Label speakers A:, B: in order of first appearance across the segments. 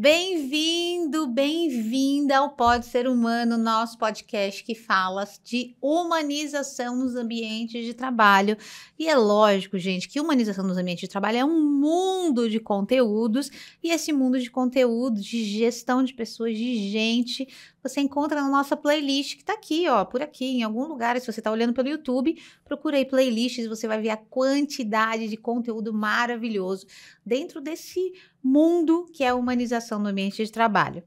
A: Bem-vindo, bem-vinda ao Pode Ser Humano, nosso podcast que fala de humanização nos ambientes de trabalho. E é lógico, gente, que humanização nos ambientes de trabalho é um mundo de conteúdos e esse mundo de conteúdo, de gestão de pessoas, de gente, você encontra na nossa playlist que está aqui, ó, por aqui, em algum lugar. Se você está olhando pelo YouTube, aí playlists, você vai ver a quantidade de conteúdo maravilhoso dentro desse mundo que é a humanização do ambiente de trabalho.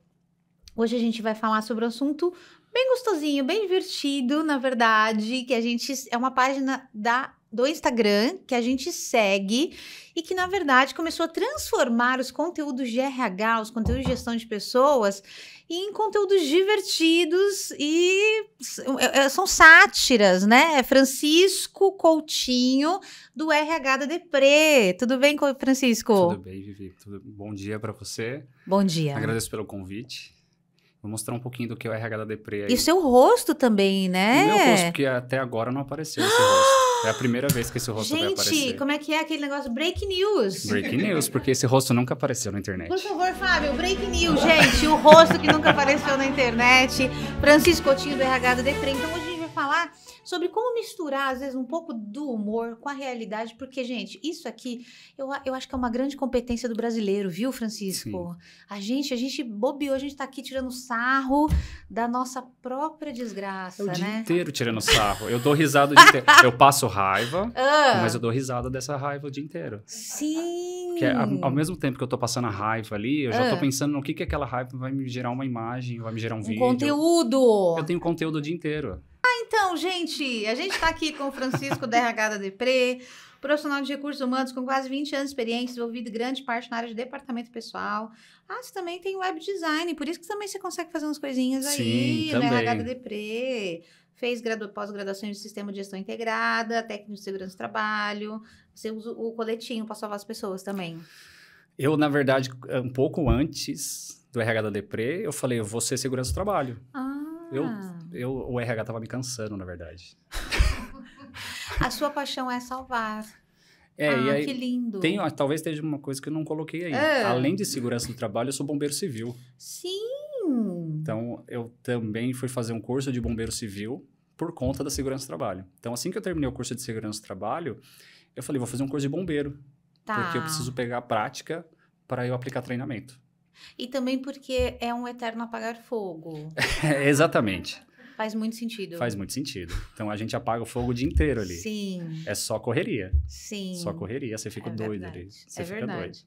A: Hoje a gente vai falar sobre um assunto bem gostosinho, bem divertido, na verdade, que a gente é uma página da do Instagram que a gente segue e que na verdade começou a transformar os conteúdos de RH, os conteúdos de gestão de pessoas e em conteúdos divertidos e é, é, são sátiras, né? É Francisco Coutinho, do RH da Depre. Tudo bem, Francisco?
B: Tudo bem, Vivi. Tudo... Bom dia para você. Bom dia. Agradeço pelo convite. Vou mostrar um pouquinho do que é o RH da Depre E seu
A: rosto também, né? O meu rosto,
B: porque até agora não apareceu esse rosto. É a primeira vez que esse rosto Gente, vai aparecer. Gente,
A: como é que é aquele negócio? Break news. Break news,
B: porque esse rosto nunca apareceu na internet.
A: Por favor, Fábio, break news, gente. O rosto que nunca apareceu na internet. Francisco Coutinho do RH do Defrem. Então, hoje sobre como misturar, às vezes, um pouco do humor com a realidade, porque, gente, isso aqui eu, eu acho que é uma grande competência do brasileiro, viu, Francisco? Sim. A gente, a gente bobeou, a gente tá aqui tirando sarro da nossa própria desgraça, é o né? dia
B: inteiro tirando sarro. Eu dou risada o dia inteiro. Eu passo raiva, ah. mas eu dou risada dessa raiva o dia inteiro. Sim! Que é, ao mesmo tempo que eu tô passando a raiva ali, eu já ah. tô pensando no que, que aquela raiva vai me gerar uma imagem, vai me gerar um, um vídeo. Conteúdo! Eu tenho conteúdo o dia inteiro
A: então, gente, a gente está aqui com o Francisco da RH da Depre, profissional de recursos humanos com quase 20 anos de experiência, em grande parte na área de departamento pessoal. Ah, você também tem web design, por isso que também você consegue fazer umas coisinhas aí Sim, no né? RH da Depre fez pós-graduação de sistema de gestão integrada, técnico de segurança do trabalho. Você usa o coletinho para salvar as pessoas também.
B: Eu, na verdade, um pouco antes do RH da Depre, eu falei, eu vou ser segurança do trabalho. Ah. Eu, ah. eu, o RH tava me cansando, na verdade.
A: a sua paixão é salvar.
B: É, ah, e aí, que lindo. Tem, ó, talvez esteja uma coisa que eu não coloquei aí. É. Além de segurança do trabalho, eu sou bombeiro civil. Sim! Então, eu também fui fazer um curso de bombeiro civil por conta da segurança do trabalho. Então, assim que eu terminei o curso de segurança do trabalho, eu falei, vou fazer um curso de bombeiro.
A: Tá. Porque eu preciso
B: pegar a prática para eu aplicar treinamento.
A: E também porque é um eterno apagar fogo.
B: Exatamente.
A: Faz muito sentido. Faz
B: muito sentido. Então a gente apaga o fogo o dia inteiro ali.
A: Sim.
B: É só correria. Sim. Só correria, você fica é doido ali. É você é fica verdade. doido.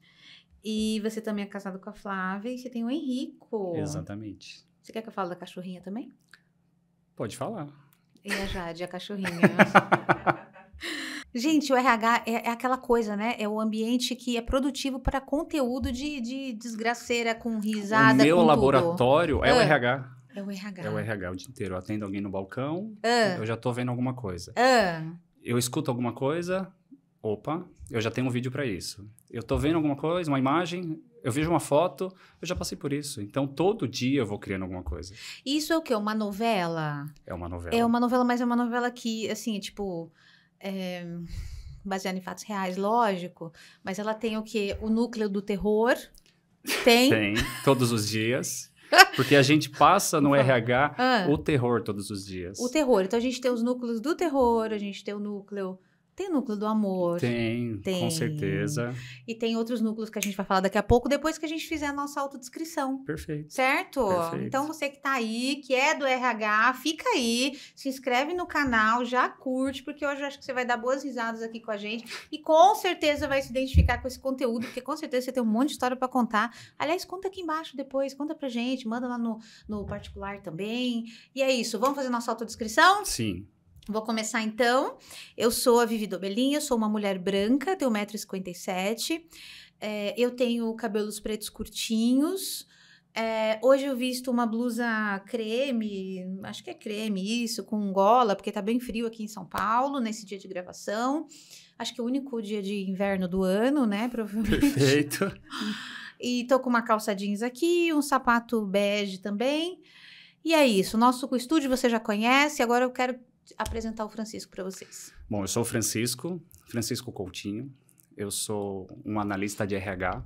A: E você também é casado com a Flávia e você tem o Henrico. Exatamente. Você quer que eu fale da cachorrinha também? Pode falar. E a Jade, a cachorrinha. Gente, o RH é, é, aquela coisa, né? É o ambiente que é produtivo para conteúdo de, de desgraceira, com risada. O meu laboratório tudo. é o RH.
B: Ah. É o RH. É o RH o dia inteiro. Eu atendo alguém no balcão, ah. eu já tô vendo alguma coisa. Ah. Eu escuto alguma coisa, opa, eu já tenho um vídeo para isso. Eu tô vendo alguma coisa, uma imagem, eu vejo uma foto, eu já passei por isso. Então, todo dia eu vou criando alguma coisa.
A: Isso é o quê? Uma novela?
B: É uma novela. É uma
A: novela, mas é uma novela que, assim, é tipo é, baseada em fatos reais, lógico, mas ela tem o que? O núcleo do terror. Tem. Tem,
B: todos os dias. Porque a gente passa no RH ah. o terror todos os dias. O
A: terror. Então a gente tem os núcleos do terror, a gente tem o núcleo tem o núcleo do amor. Tem,
B: tem, com certeza.
A: E tem outros núcleos que a gente vai falar daqui a pouco, depois que a gente fizer a nossa autodescrição. Perfeito. Certo? Perfeito. Então você que tá aí, que é do RH, fica aí, se inscreve no canal, já curte, porque hoje eu acho que você vai dar boas risadas aqui com a gente e com certeza vai se identificar com esse conteúdo, porque com certeza você tem um monte de história para contar. Aliás, conta aqui embaixo depois, conta pra gente, manda lá no, no particular também. E é isso, vamos fazer nossa autodescrição? Sim. Vou começar então. Eu sou a Vivi Dobelinha, sou uma mulher branca, tenho 1,57m. É, eu tenho cabelos pretos curtinhos. É, hoje eu visto uma blusa creme, acho que é creme isso, com gola, porque tá bem frio aqui em São Paulo nesse dia de gravação. Acho que é o único dia de inverno do ano, né? Provavelmente. Perfeito. E tô com uma calça jeans aqui, um sapato bege também. E é isso. Nosso estúdio você já conhece. Agora eu quero apresentar o Francisco para vocês?
B: Bom, eu sou o Francisco, Francisco Coutinho. Eu sou um analista de RH.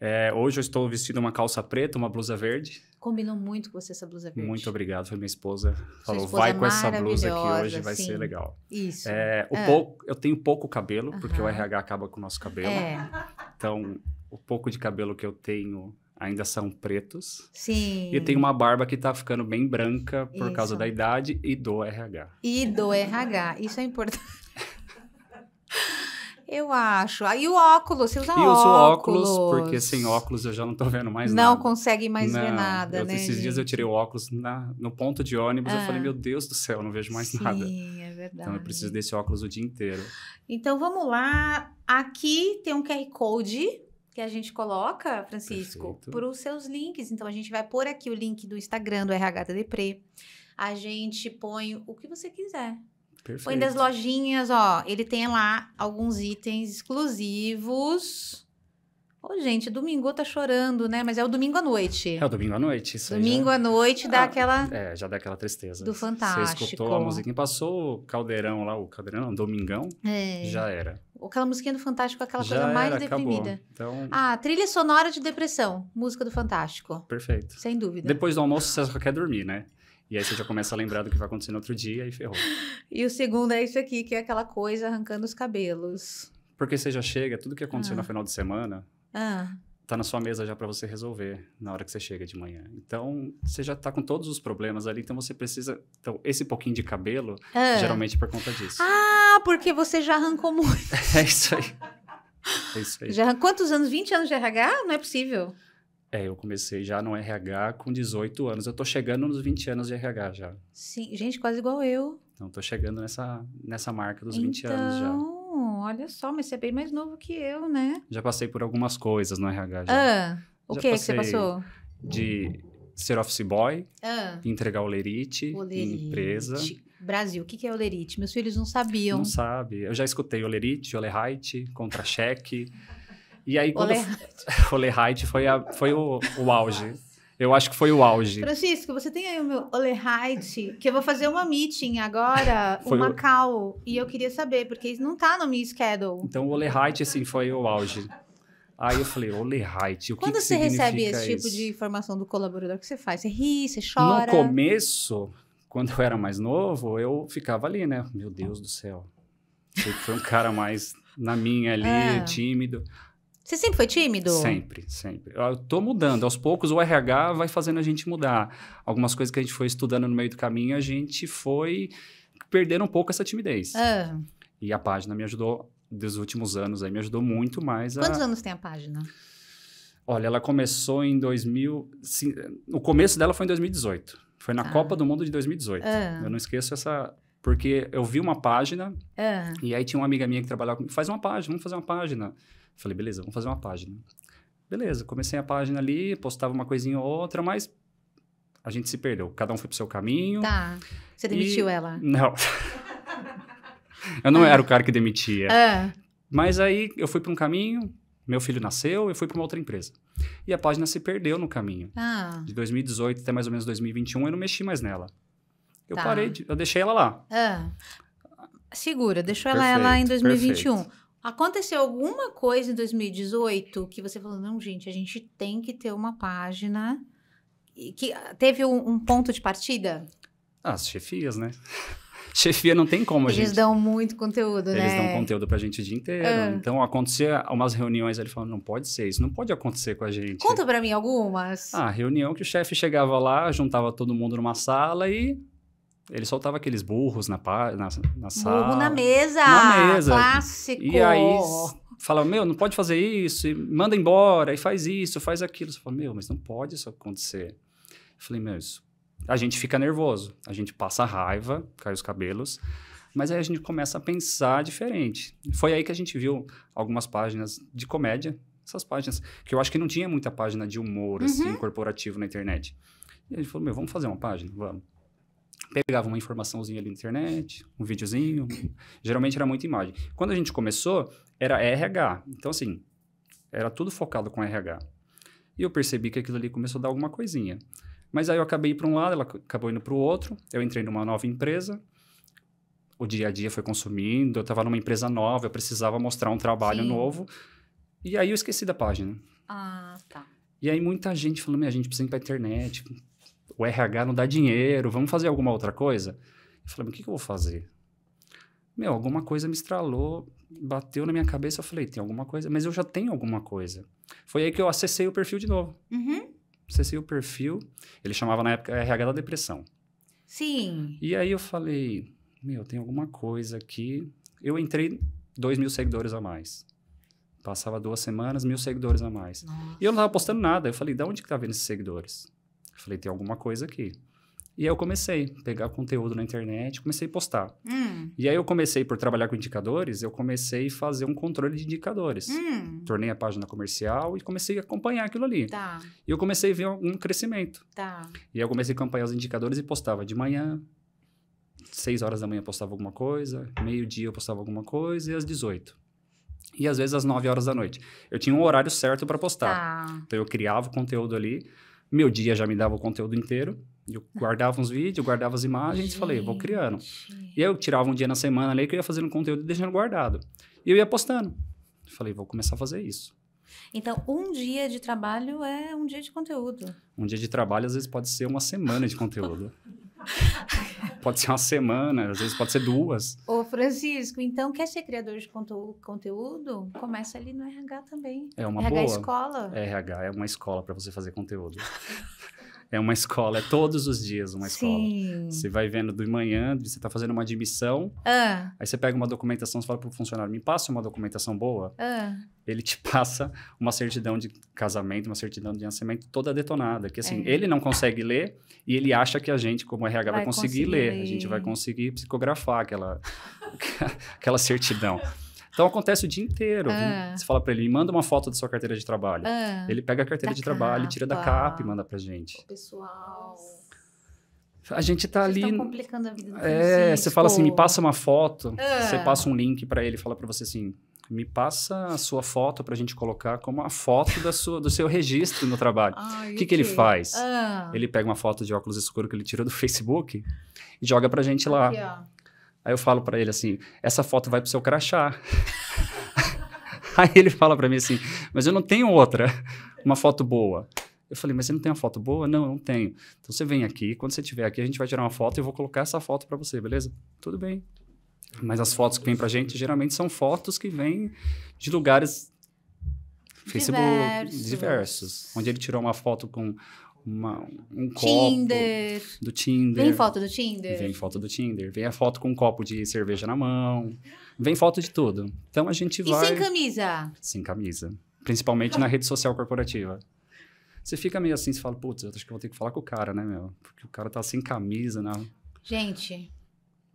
B: É, hoje eu estou vestido uma calça preta, uma blusa verde.
A: Combinou muito com você essa blusa verde. Muito
B: obrigado. Foi minha esposa. Falou, esposa vai com essa blusa aqui hoje, vai sim. ser legal. Isso. É, ah. pouco, eu tenho pouco cabelo, porque o RH acaba com o nosso cabelo. É. Então, o pouco de cabelo que eu tenho ainda são pretos. Sim. E tem uma barba que tá ficando bem branca por Isso. causa da idade e do RH. E
A: do RH. Isso é importante. Eu acho. Aí ah, o óculos, você usa e óculos. E uso óculos, porque
B: sem óculos eu já não tô vendo mais não nada.
A: Não consegue mais não, ver nada, eu, né? Esses gente? dias eu
B: tirei o óculos na, no ponto de ônibus, ah. eu falei, ah. meu Deus do céu, eu não vejo mais Sim, nada.
A: Sim, é verdade. Então eu
B: preciso desse óculos o dia inteiro.
A: Então vamos lá. Aqui tem um QR Code que a gente coloca, Francisco, para os seus links. Então, a gente vai pôr aqui o link do Instagram do RH Depre. A gente põe o que você quiser. Perfeito. Põe das lojinhas, ó. Ele tem lá alguns itens exclusivos Ô, gente, domingo tá chorando, né? Mas é o domingo à noite. É o domingo
B: à noite, isso é Domingo já... à
A: noite dá ah, aquela.
B: É, já dá aquela tristeza. Do fantástico. Você escutou a musiquinha, passou o caldeirão lá, o caldeirão, não, domingão, é. já era.
A: Aquela musiquinha do Fantástico, aquela já coisa mais deprimida.
B: Então... Ah,
A: trilha sonora de depressão, música do Fantástico. Perfeito. Sem dúvida. Depois
B: do almoço, você só quer dormir, né? E aí você já começa a lembrar do que vai acontecer no outro dia e ferrou.
A: e o segundo é isso aqui, que é aquela coisa arrancando os cabelos.
B: Porque você já chega, tudo que aconteceu ah. no final de semana, ah. Tá na sua mesa já para você resolver na hora que você chega de manhã. Então, você já tá com todos os problemas ali, então você precisa. Então, esse pouquinho de cabelo, ah. geralmente é por conta disso.
A: Ah, porque você já arrancou muito.
B: é isso aí. É isso aí. Já,
A: quantos anos? 20 anos de RH? Não é possível.
B: É, eu comecei já no RH com 18 anos. Eu tô chegando nos 20 anos de RH já.
A: Sim, gente, quase igual eu.
B: Então, tô chegando nessa, nessa marca dos então... 20 anos já.
A: Então, olha só, mas você é bem mais novo que eu, né?
B: Já passei por algumas coisas no RH. Já, ah, o que, que você passou? De ser office boy, ah, entregar o lerite, olerite. em empresa.
A: Brasil, o que, é olerite? Meus filhos não sabiam. Não
B: sabe. Eu já escutei olerite, olerite, contra-cheque. E aí, quando. Olerite foi, a, foi o, o auge. Eu acho que foi o auge.
A: Francisco, você tem aí o meu Olerite, que eu vou fazer uma meeting agora, o Macau, o... e eu queria saber, porque isso não tá no meu schedule.
B: Então o Olerite, assim, foi o auge. Aí eu falei, Olerite, o Quando que, Quando você recebe esse tipo isso? tipo
A: de informação do colaborador, o que você faz? Você ri, você chora? No
B: começo, quando eu era mais novo, eu ficava ali, né? Meu Deus do céu. Sempre foi um cara mais na minha ali, é. tímido.
C: Você sempre foi tímido? Sempre,
B: sempre. Eu tô mudando. Aos poucos o RH vai fazendo a gente mudar. Algumas coisas que a gente foi estudando no meio do caminho, a gente foi perdendo um pouco essa timidez. Ah. E a página me ajudou dos últimos anos aí, me ajudou muito mais. Quantos a... anos tem a página? Olha, ela começou em 2000. Sim, o começo dela foi em 2018. Foi na ah. Copa do Mundo de 2018. Ah. Eu não esqueço essa. Porque eu vi uma página ah. e aí tinha uma amiga minha que trabalhava comigo. Faz uma página, vamos fazer uma página. Falei, beleza, vamos fazer uma página. Beleza, comecei a página ali, postava uma coisinha ou outra, mas a gente se perdeu. Cada um foi pro seu caminho.
A: Tá. Você demitiu e... ela? Não.
B: eu não ah. era o cara que demitia. Ah. Mas aí eu fui para um caminho, meu filho nasceu, eu fui para uma outra empresa. E a página se perdeu no caminho. Ah. De 2018 até mais ou menos 2021, eu não mexi mais nela. Eu tá. parei, de, eu deixei ela lá.
A: Ah. Segura, deixou perfeito, ela, lá em 2021. Perfeito. Aconteceu alguma coisa em 2018 que você falou, não, gente, a gente tem que ter uma página que ah, teve um, um ponto de partida?
B: Ah, as chefias, né? Chefia não tem como, Eles gente. Eles
A: dão muito conteúdo, Eles né? Eles dão
B: conteúdo pra gente o dia inteiro. Ah. Então, acontecia umas reuniões, ele falou, não pode ser, isso não pode acontecer com a gente. Conta
A: pra mim algumas.
B: Ah, reunião que o chefe chegava lá, juntava todo mundo numa sala e ele soltava aqueles burros na, na, na sala. Burro na mesa! Na mesa. Clássico! E aí fala, meu, não pode fazer isso, manda embora, e faz isso, faz aquilo. Você fala, meu, mas não pode isso acontecer. Eu falei, meu, isso. A gente fica nervoso, a gente passa raiva, cai os cabelos, mas aí a gente começa a pensar diferente. Foi aí que a gente viu algumas páginas de comédia, essas páginas, que eu acho que não tinha muita página de humor, assim, uhum. assim, corporativo na internet. E a gente falou, meu, vamos fazer uma página? Vamos. Pegava uma informaçãozinha ali na internet, um videozinho, geralmente era muita imagem. Quando a gente começou, era RH. Então, assim, era tudo focado com RH. E eu percebi que aquilo ali começou a dar alguma coisinha. Mas aí eu acabei para um lado, ela acabou indo para o outro. Eu entrei numa nova empresa. O dia a dia foi consumindo. Eu estava numa empresa nova, eu precisava mostrar um trabalho Sim. novo. E aí eu esqueci da página. Ah, tá. E aí muita gente falou: minha, gente precisa ir para internet o RH não dá dinheiro, vamos fazer alguma outra coisa? Eu falei, mas o que, que eu vou fazer? Meu, alguma coisa me estralou, bateu na minha cabeça, eu falei, tem alguma coisa, mas eu já tenho alguma coisa. Foi aí que eu acessei o perfil de novo. Uhum. Acessei o perfil, ele chamava na época RH da depressão.
A: Sim.
B: E aí eu falei, meu, tem alguma coisa aqui. Eu entrei dois mil seguidores a mais. Passava duas semanas, mil seguidores a mais. Nossa. E eu não estava postando nada. Eu falei, de onde que tá vindo esses seguidores? Eu falei, tem alguma coisa aqui. E aí eu comecei a pegar conteúdo na internet, comecei a postar. Hum. E aí eu comecei, por trabalhar com indicadores, eu comecei a fazer um controle de indicadores. Hum. Tornei a página comercial e comecei a acompanhar aquilo ali. Tá. E eu comecei a ver um crescimento. Tá. E aí eu comecei a acompanhar os indicadores e postava de manhã, seis horas da manhã postava alguma coisa, meio-dia eu postava alguma coisa e às 18. E às vezes às 9 horas da noite. Eu tinha um horário certo para postar. Tá. Então eu criava o conteúdo ali. Meu dia já me dava o conteúdo inteiro. Eu ah. guardava uns vídeos, guardava as imagens e falei, vou criando. E aí eu tirava um dia na semana ali que eu ia fazendo conteúdo e deixando guardado. E eu ia postando. Falei, vou começar a fazer isso.
A: Então, um dia de trabalho é um dia de conteúdo.
B: Um dia de trabalho, às vezes, pode ser uma semana de conteúdo. pode ser uma semana, às vezes pode ser duas.
A: Ô, Francisco, então quer ser criador de conteúdo? Começa ali no RH também. É uma RH é boa. RH escola. RH
B: é uma escola para você fazer conteúdo. é uma escola, é todos os dias uma escola. Sim. Você vai vendo de manhã, você está fazendo uma admissão, ah. aí você pega uma documentação, você fala para o funcionário, me passa uma documentação boa, ah. ele te passa uma certidão de casamento, uma certidão de nascimento toda detonada, que assim, é. ele não consegue ler e ele acha que a gente, como RH, vai, vai conseguir, conseguir ler, a gente vai conseguir psicografar aquela, aquela certidão. Então acontece o dia inteiro. Ah. Você fala para ele, me manda uma foto da sua carteira de trabalho. Ah. Ele pega a carteira da de capa. trabalho, tira da capa e manda pra gente.
A: Pessoal.
B: A gente tá Vocês ali. Estão complicando a vida É, você fala assim, me passa uma foto, ah. você passa um link para ele, fala para você assim, me passa a sua foto para a gente colocar como a foto da sua, do seu registro no trabalho. O que, que, ele faz? Ah. Ele pega uma foto de óculos escuros que ele tira do Facebook e joga para gente lá. Aqui, Aí eu falo para ele assim: essa foto vai pro seu crachá. Aí ele fala para mim assim: mas eu não tenho outra, uma foto boa. Eu falei, mas você não tem uma foto boa? Não, eu não tenho. Então você vem aqui, quando você estiver aqui, a gente vai tirar uma foto e eu vou colocar essa foto para você, beleza? Tudo bem. Mas as fotos que vêm pra gente geralmente são fotos que vêm de lugares Facebook diversos. diversos. onde ele tirou uma foto com uma, um copo. Tinder. Do Tinder. Vem
A: foto do Tinder. Vem
B: foto do Tinder. Vem a foto com um copo de cerveja na mão. Vem foto de tudo. Então a gente vai. E sem
A: camisa?
B: Sem camisa. Principalmente na rede social corporativa. Você fica meio assim, você fala, putz, eu acho que vou ter que falar com o cara, né, meu? Porque o cara tá sem camisa, né?
A: Gente.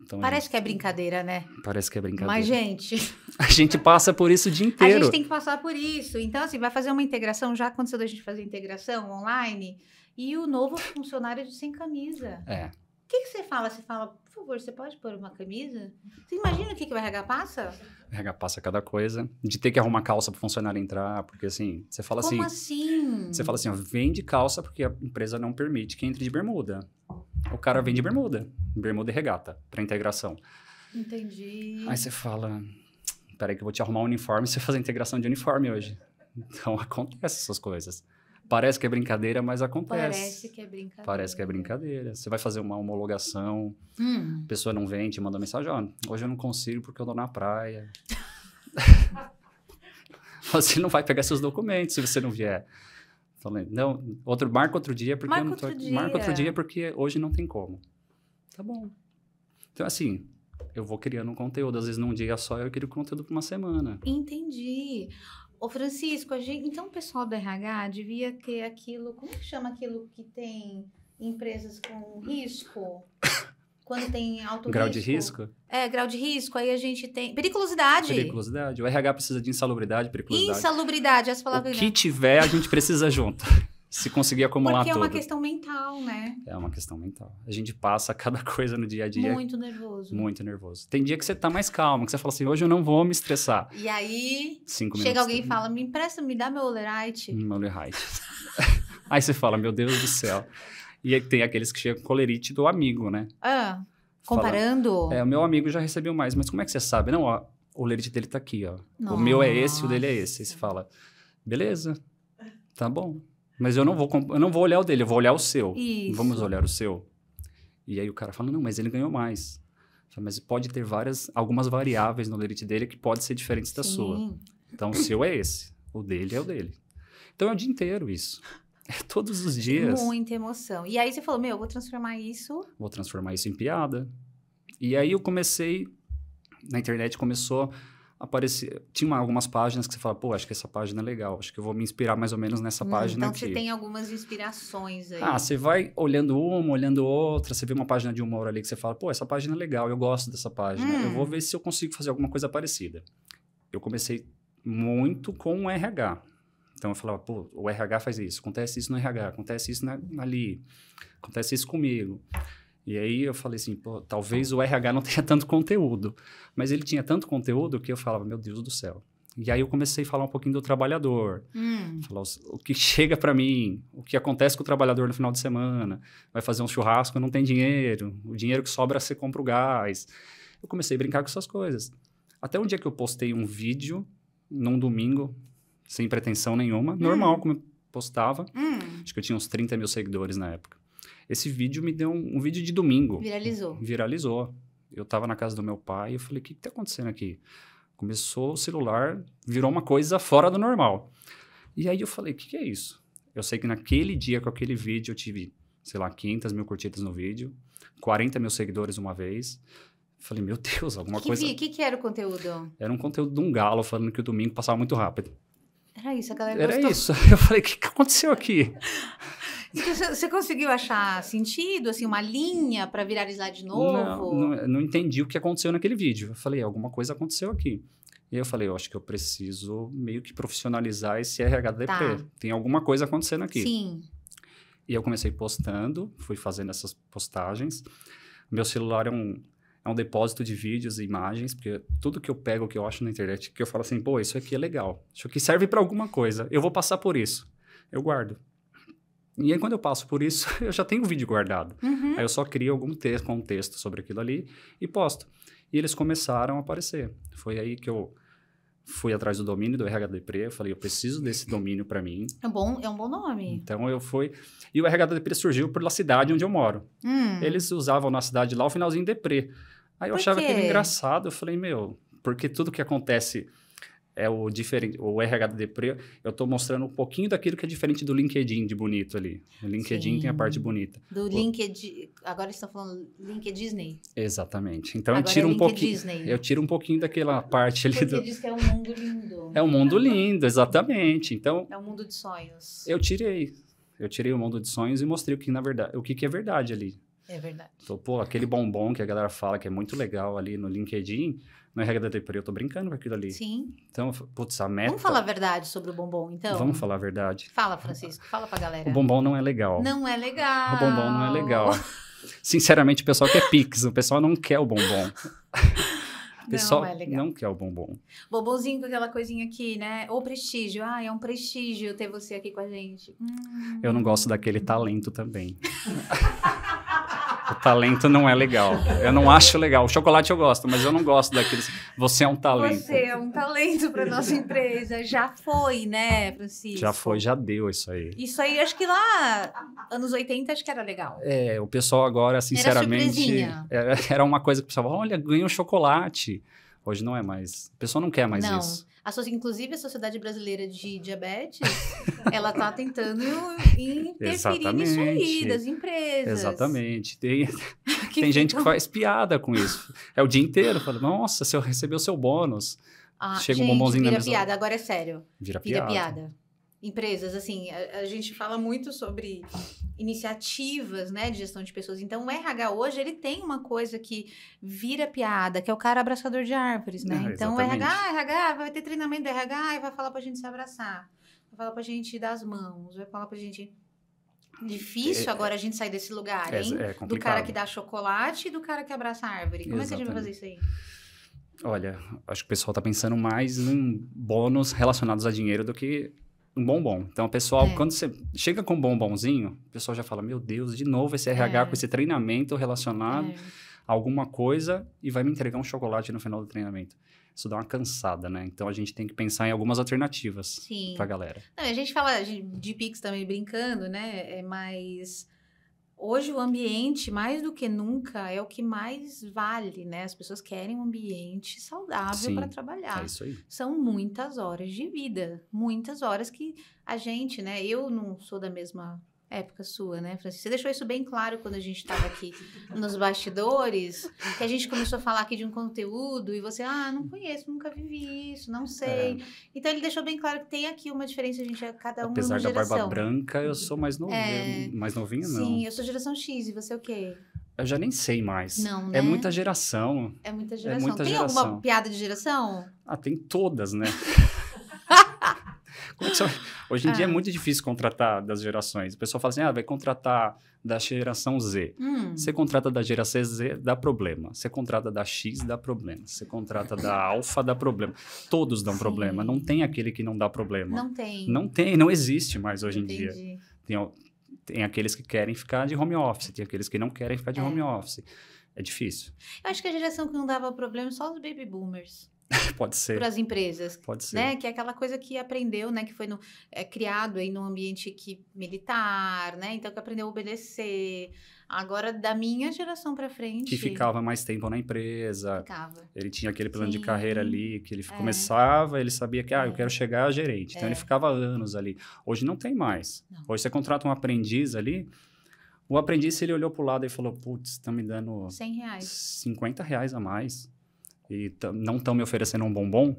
B: Então, parece gente... que é
A: brincadeira, né?
B: Parece que é brincadeira. Mas, gente. A gente passa por isso o dia inteiro. A gente tem que
A: passar por isso. Então, assim, vai fazer uma integração. Já aconteceu da gente fazer integração online. E o novo funcionário de sem camisa. É. O que, que você fala? Você fala, por favor, você pode pôr uma camisa? Você imagina o que, que o RH passa?
B: O RH passa cada coisa. De ter que arrumar calça para o funcionário entrar, porque assim, você fala Como assim... Como assim? Você fala assim, ó, vende calça porque a empresa não permite que entre de bermuda. O cara vende bermuda, bermuda e regata, para integração. Entendi. Aí você fala, peraí que eu vou te arrumar um uniforme, você faz a integração de uniforme hoje. Então, acontecem essas coisas. Parece que é brincadeira, mas acontece. Parece que
A: é brincadeira. Parece
B: que é brincadeira. Você vai fazer uma homologação, hum. a pessoa não vem, te manda mensagem, ó, oh, hoje eu não consigo porque eu tô na praia. você não vai pegar seus documentos se você não vier. Falei, não, outro, marca outro dia porque marca eu não tô, outro dia. Marca outro dia porque hoje não tem como. Tá bom. Então, assim, eu vou criando um conteúdo. Às vezes, num dia só, eu crio conteúdo pra uma semana.
A: Entendi. Ô, Francisco, a gente, então o pessoal do RH devia ter aquilo. Como que chama aquilo que tem empresas com risco? Quando tem alto grau risco. de risco? É, grau de risco, aí a gente tem. Periculosidade.
B: Periculosidade. O RH precisa de insalubridade, periculosidade.
A: Insalubridade, essa é palavra. O que
B: tiver, a gente precisa junto se conseguir acumular Porque é uma tudo. questão
A: mental, né?
B: É uma questão mental. A gente passa cada coisa no dia a dia. Muito nervoso. Muito nervoso. Tem dia que você tá mais calmo, que você fala assim, hoje eu não vou me estressar.
A: E aí,
B: Cinco chega alguém e
A: fala, me empresta, me dá meu olerite. Meu
B: hum, olerite. aí você fala, meu Deus do céu. E tem aqueles que chegam com colerite do amigo, né?
A: Ah, comparando? Fala, é,
B: o meu amigo já recebeu mais, mas como é que você sabe? Não, ó, o olerite dele tá aqui, ó. Nossa. O meu é esse, o dele é esse. Aí você fala, beleza, tá bom mas eu não vou, eu não vou olhar o dele, eu vou olhar o seu. Isso. Vamos olhar o seu. E aí o cara fala, não, mas ele ganhou mais. Falo, mas pode ter várias, algumas variáveis no lerite dele que pode ser diferente da sua. Então o seu é esse, o dele é o dele. Então é o dia inteiro isso. É todos os dias.
A: Muita emoção. E aí você falou, meu, eu vou transformar isso.
B: Vou transformar isso em piada. E aí eu comecei, na internet começou aparecia, tinha algumas páginas que você fala, pô, acho que essa página é legal, acho que eu vou me inspirar mais ou menos nessa hum, página então aqui. Então você tem
A: algumas inspirações aí. Ah, você
B: vai olhando uma, olhando outra, você vê uma página de humor ali que você fala, pô, essa página é legal, eu gosto dessa página, hum. eu vou hum. ver se eu consigo fazer alguma coisa parecida. Eu comecei muito com o RH. Então eu falava, pô, o RH faz isso, acontece isso no RH, acontece isso na, ali, acontece isso comigo. E aí eu falei assim, pô, talvez o RH não tenha tanto conteúdo. Mas ele tinha tanto conteúdo que eu falava, meu Deus do céu. E aí eu comecei a falar um pouquinho do trabalhador. Hum. Falar o que chega para mim, o que acontece com o trabalhador no final de semana. Vai fazer um churrasco, não tem dinheiro. O dinheiro que sobra você compra o gás. Eu comecei a brincar com essas coisas. Até um dia que eu postei um vídeo, num domingo, sem pretensão nenhuma. Hum. Normal, como eu postava. Hum. Acho que eu tinha uns 30 mil seguidores na época. Esse vídeo me deu um, um vídeo de domingo. Viralizou. Viralizou. Eu estava na casa do meu pai e eu falei: o que, tá acontecendo aqui? Começou o celular, virou uma coisa fora do normal. E aí eu falei: o que, que é isso? Eu sei que naquele dia, com aquele vídeo, eu tive, sei lá, 500 mil curtidas no vídeo, 40 mil seguidores uma vez. Falei, meu Deus, alguma que coisa. O
A: que, que, era o conteúdo?
B: Era um conteúdo de um galo falando que o domingo passava muito rápido.
A: Era isso, a galera Era gostou. isso.
B: Eu falei, o que, que aconteceu aqui?
A: Então, você conseguiu achar sentido, assim, uma linha para viralizar de novo?
B: Não, não, não, entendi o que aconteceu naquele vídeo. Eu falei, alguma coisa aconteceu aqui. E eu falei, eu acho que eu preciso meio que profissionalizar esse RHDP. Tá. Tem alguma coisa acontecendo aqui. Sim. E eu comecei postando, fui fazendo essas postagens. Meu celular é um é um depósito de vídeos e imagens, porque tudo que eu pego, que eu acho na internet, que eu falo assim, pô, isso aqui é legal, isso aqui serve para alguma coisa, eu vou passar por isso. Eu guardo. E aí, quando eu passo por isso, eu já tenho o vídeo guardado. Uhum. Aí eu só crio algum texto, texto sobre aquilo ali e posto. E eles começaram a aparecer. Foi aí que eu fui atrás do domínio do RH eu falei, eu preciso desse domínio para mim.
A: É bom, é um bom nome.
B: Então eu fui, e o RH surgiu pela cidade onde eu moro. Hum. Eles usavam na cidade lá o finalzinho Depre. Aí eu Por achava que engraçado, eu falei, meu, porque tudo que acontece é o diferente, o RHD Pre, eu estou mostrando um pouquinho daquilo que é diferente do LinkedIn de bonito ali. O LinkedIn Sim. tem a parte bonita.
A: Do o... LinkedIn, agora estão falando LinkedIn Disney.
B: Exatamente. Então agora eu tiro é um pouquinho, Disney. eu tiro um pouquinho daquela parte ali Porque do diz
A: que é um mundo lindo.
B: É um mundo lindo, exatamente. Então
A: É um mundo de sonhos.
B: Eu tirei. Eu tirei o mundo de sonhos e mostrei o que na verdade, o que que é verdade ali. É verdade. Então, pô, aquele bombom que a galera fala que é muito legal ali no LinkedIn, não é regra da teoria, eu tô brincando com aquilo ali. Sim. Então, putz, a meta... Vamos falar a
A: verdade sobre o bombom, então? Vamos
B: falar a verdade.
A: Fala, Francisco, fala pra galera. O
B: bombom não é legal. Não
A: é legal. O bombom não é legal.
B: Sinceramente, o pessoal quer pix, o pessoal não quer o bombom. O pessoal não, é legal. não quer o bombom.
A: Bombonzinho com aquela coisinha aqui, né? Ou prestígio. Ah, é um prestígio ter você aqui com a gente. Hum.
B: Eu não hum. gosto daquele talento também. o talento não é legal. Eu não acho legal. O chocolate eu gosto, mas eu não gosto daqueles. Você é um talento. Você
A: é um talento para nossa empresa. Já foi, né, Francisco? Já
B: foi, já deu isso aí.
A: Isso aí, acho que lá, anos 80, acho que era legal.
B: É, o pessoal agora, sinceramente. Era, era, é, era uma coisa que o pessoal olha, ganhou chocolate. Hoje não é mais. A pessoa não quer mais não. isso.
A: So... Inclusive, a Sociedade Brasileira de Diabetes, ela está tentando interferir Exatamente. nisso aí, das empresas.
B: Exatamente. Tem, tem gente que faz piada com isso. É o dia inteiro, falando nossa, se eu receber o seu bônus... Ah, Chega gente, um bombonzinho vira na mesa. piada,
A: agora é sério.
B: Vira, vira piada.
A: piada empresas. Assim, a, a, gente fala muito sobre iniciativas, né, de gestão de pessoas. Então, o RH hoje, ele tem uma coisa que vira piada, que é o cara abraçador de árvores, né? Ah, então, o RH, RH, vai ter treinamento do RH e vai falar pra gente se abraçar. Vai falar pra gente dar as mãos, vai falar pra gente... Difícil é, é agora a gente sair desse lugar, é, hein? É, do cara que dá chocolate e do cara que abraça a árvore. Como Exatamente. é que a gente vai fazer isso aí?
B: Olha, acho que o pessoal está pensando mais em bônus relacionados a dinheiro do que um bombom. Então, o pessoal, é. quando você chega com um bombonzinho, o pessoal já fala: Meu Deus, de novo esse RH é. com esse treinamento relacionado é. a alguma coisa e vai me entregar um chocolate no final do treinamento. Isso dá uma cansada, né? Então a gente tem que pensar em algumas alternativas
A: para galera. Não, a gente fala de, de Pix também brincando, né? é Mas hoje o ambiente, mais do que nunca, é o que mais vale, né? As pessoas querem um ambiente saudável para trabalhar. É isso aí. São muitas horas de vida, muitas horas que a gente, né? Eu não sou da mesma época sua, né, Francisco? Você deixou isso bem claro quando a gente estava aqui nos bastidores, que a gente começou a falar aqui de um conteúdo e você, ah, não conheço, nunca vivi isso, não é. sei. É. Então ele deixou bem claro que tem aqui uma diferença, a gente, é cada um Apesar da geração. barba
B: branca, eu sou mais novinha, é... mais novinha, não. Sim, eu
A: sou geração X e você é o quê?
B: Eu já nem sei mais. Não, é né? É muita geração. É muita geração. É muita tem geração. alguma
A: piada de geração?
B: Ah, tem todas, né? Como é que você... Hoje em dia é ah. muito difícil contratar das gerações. O pessoal fala assim, ah, vai contratar da geração Z. Hum. Você contrata da geração Z, dá problema. Você contrata da X, dá problema. Você contrata da Alfa, dá problema. Todos dão Sim. problema. Não tem aquele que não dá problema. Não tem. Não tem, não existe mais hoje Entendi. em dia. Tem, tem aqueles que querem ficar de home office, tem aqueles que não querem ficar de é. home office. É difícil.
A: Eu acho que a geração que não dava problema é só os baby boomers.
B: Pode ser. Para as
A: empresas. Pode ser. Né? Que é aquela coisa que aprendeu, né? Que foi no, é, criado aí num ambiente que, militar, né? Então, que aprendeu a obedecer. Agora, da minha geração para frente... Que ficava
B: mais tempo na empresa. Ficava. Ele tinha aquele plano Sim. de carreira ali, que ele é. começava, ele sabia que, ah, é. eu quero chegar a gerente. Então, ele é. ficava anos ali. Hoje não tem mais. Não. Hoje você contrata um aprendiz ali... O aprendiz, ele olhou para o lado e falou, putz, estão tá me dando... 100 reais. 50 reais a mais e não estão me oferecendo um bombom,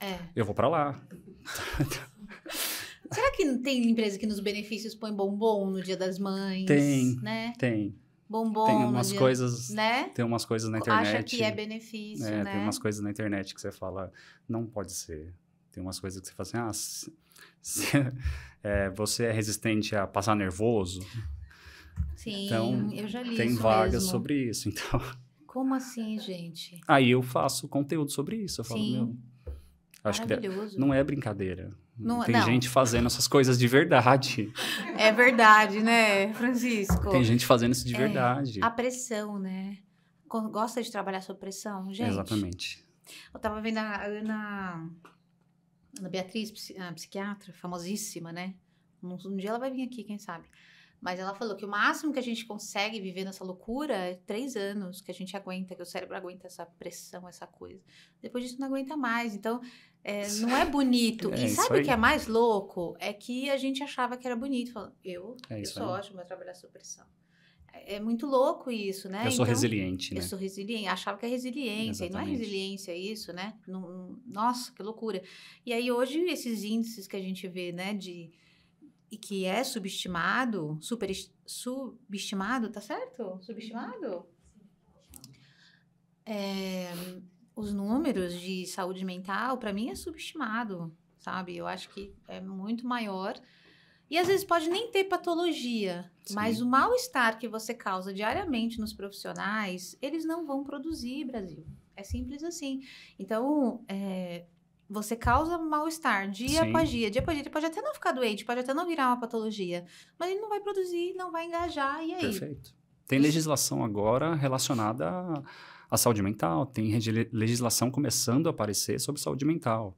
B: é. eu vou para lá.
A: Será que tem empresa que nos benefícios põe bombom no Dia das Mães? Tem, né? Tem.
B: Bombom. Tem umas dia, coisas, né? Tem umas coisas na internet. Acha que é benefício, é, né? Tem umas coisas na internet que você fala, não pode ser. Tem umas coisas que você fala assim, ah, se, é, você é resistente a passar nervoso. Sim, então, eu já li Tem vagas sobre isso, então.
A: Como assim, gente?
B: Aí eu faço conteúdo sobre isso. Eu falo, Sim. meu. Acho que não é brincadeira. Não, é, tem não. gente fazendo essas coisas de verdade.
A: É verdade, né, Francisco? Tem gente fazendo isso de é, verdade. A pressão, né? Gosta de trabalhar sob pressão, gente? Exatamente. Eu tava vendo a Ana, Ana Beatriz, a psiquiatra, famosíssima, né? Um, um dia ela vai vir aqui, quem sabe? Mas ela falou que o máximo que a gente consegue viver nessa loucura é três anos, que a gente aguenta, que o cérebro aguenta essa pressão, essa coisa. Depois disso não aguenta mais. Então, é, não é bonito. É, e sabe o que é mais louco? É que a gente achava que era bonito. Falando, eu, é eu sou aí. ótimo a trabalhar sob pressão. É, é muito louco isso, né? Eu sou então, resiliente, né? Eu sou resiliente. Achava que é resiliência. E não é resiliência isso, né? nossa, que loucura. E aí hoje esses índices que a gente vê, né? De e que é subestimado, super subestimado, tá certo? Uhum. Subestimado? É, os números de saúde mental, para mim, é subestimado, sabe? Eu acho que é muito maior. E às vezes pode nem ter patologia, Sim. mas o mal-estar que você causa diariamente nos profissionais, eles não vão produzir, Brasil. É simples assim. Então, é, você causa mal-estar dia Sim. após dia, dia após dia. Ele pode até não ficar doente, pode até não virar uma patologia, mas ele não vai produzir, não vai engajar, e
B: aí? Perfeito. Tem legislação agora relacionada à, saúde mental, tem legislação começando a aparecer sobre saúde mental.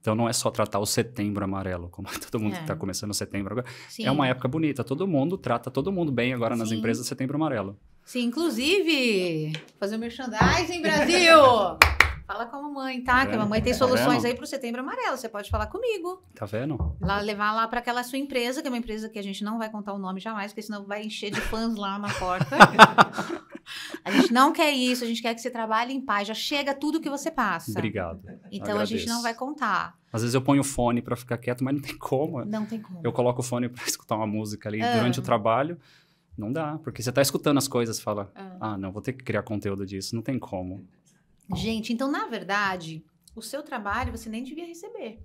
B: Então não é só tratar o setembro amarelo, como todo mundo tá é. que está começando setembro agora. É Sim. É uma época bonita, todo mundo trata todo mundo bem agora Sim. nas empresas setembro amarelo.
A: Sim, inclusive, fazer o merchandising, Brasil! Fala com a mamãe, tá? tá que a tá mamãe tem tá soluções aí para o Setembro Amarelo. Você pode falar comigo.
B: Tá vendo?
A: Lá, levar lá para aquela sua empresa, que é uma empresa que a gente não vai contar o nome jamais, porque senão vai encher de fãs lá na porta. a gente não quer isso, a gente quer que você trabalhe em paz. Já chega tudo que você passa. Obrigado.
B: Então a gente não vai
A: contar.
B: Às vezes eu ponho o fone para ficar quieto, mas não tem como. Não tem como. Eu coloco o fone para escutar uma música ali ah. durante o trabalho. Não dá, porque você está escutando as coisas, fala, ah. ah. não, vou ter que criar conteúdo disso, não tem como.
A: Gente, então, na verdade, o seu trabalho você nem devia receber.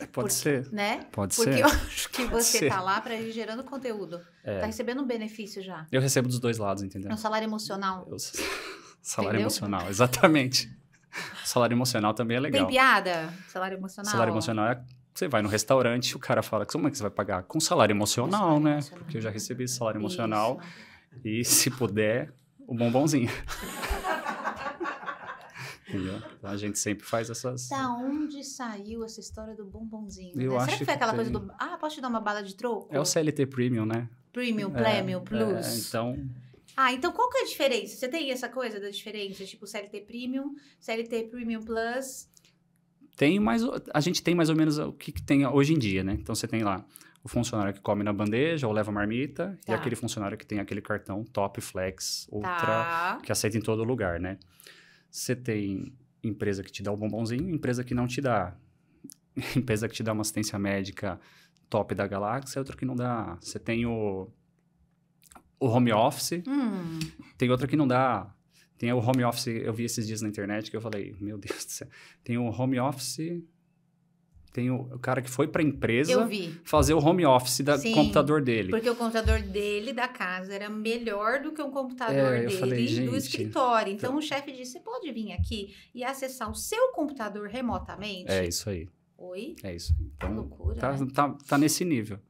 B: É, pode porque, ser. Né? Pode porque ser. Porque eu acho que Pode você ser. tá lá
A: para ir gerando conteúdo. É. Tá recebendo um benefício já.
B: Eu recebo dos dois lados, entendeu? É um
A: salário emocional. Eu...
B: Salário entendeu? emocional, exatamente. salário emocional também é legal. Tem
A: piada? Salário emocional. Salário
B: emocional é. Você vai no restaurante, o cara fala, como é que você vai pagar? Com salário emocional, salário né? Emocional. Porque eu já recebi salário emocional. Isso. E se puder, o bombonzinho. Entendeu? A gente sempre faz essas.
A: Da onde saiu essa história do bombonzinho? Eu né? acho Será que foi aquela que coisa do. Ah, posso te dar uma bala de troco? É o
B: CLT Premium, né?
A: Premium, é, Premium, é, Plus. É, então. Ah, então qual que é a diferença? Você tem essa coisa da diferença? Tipo CLT Premium, CLT Premium Plus?
B: Tem mais. A gente tem mais ou menos o que, que tem hoje em dia, né? Então você tem lá o funcionário que come na bandeja ou leva marmita tá. e aquele funcionário que tem aquele cartão Top Flex Ultra tá. que aceita em todo lugar, né? Você tem empresa que te dá o bombonzinho, empresa que não te dá. empresa que te dá uma assistência médica top da galáxia, outra que não dá. Você tem o, o home office, hum. tem outra que não dá. Tem o home office, eu vi esses dias na internet que eu falei, meu Deus do céu. Tem o home office, tem o, o cara que foi para a empresa fazer o home office do computador dele. Porque
A: o computador dele da casa era melhor do que o um computador é, dele falei, do escritório. Então, então o chefe disse: você pode vir aqui e acessar o seu computador remotamente?
B: É isso aí. Oi? É isso. Então, é loucura. Tá, né? tá, tá nesse nível.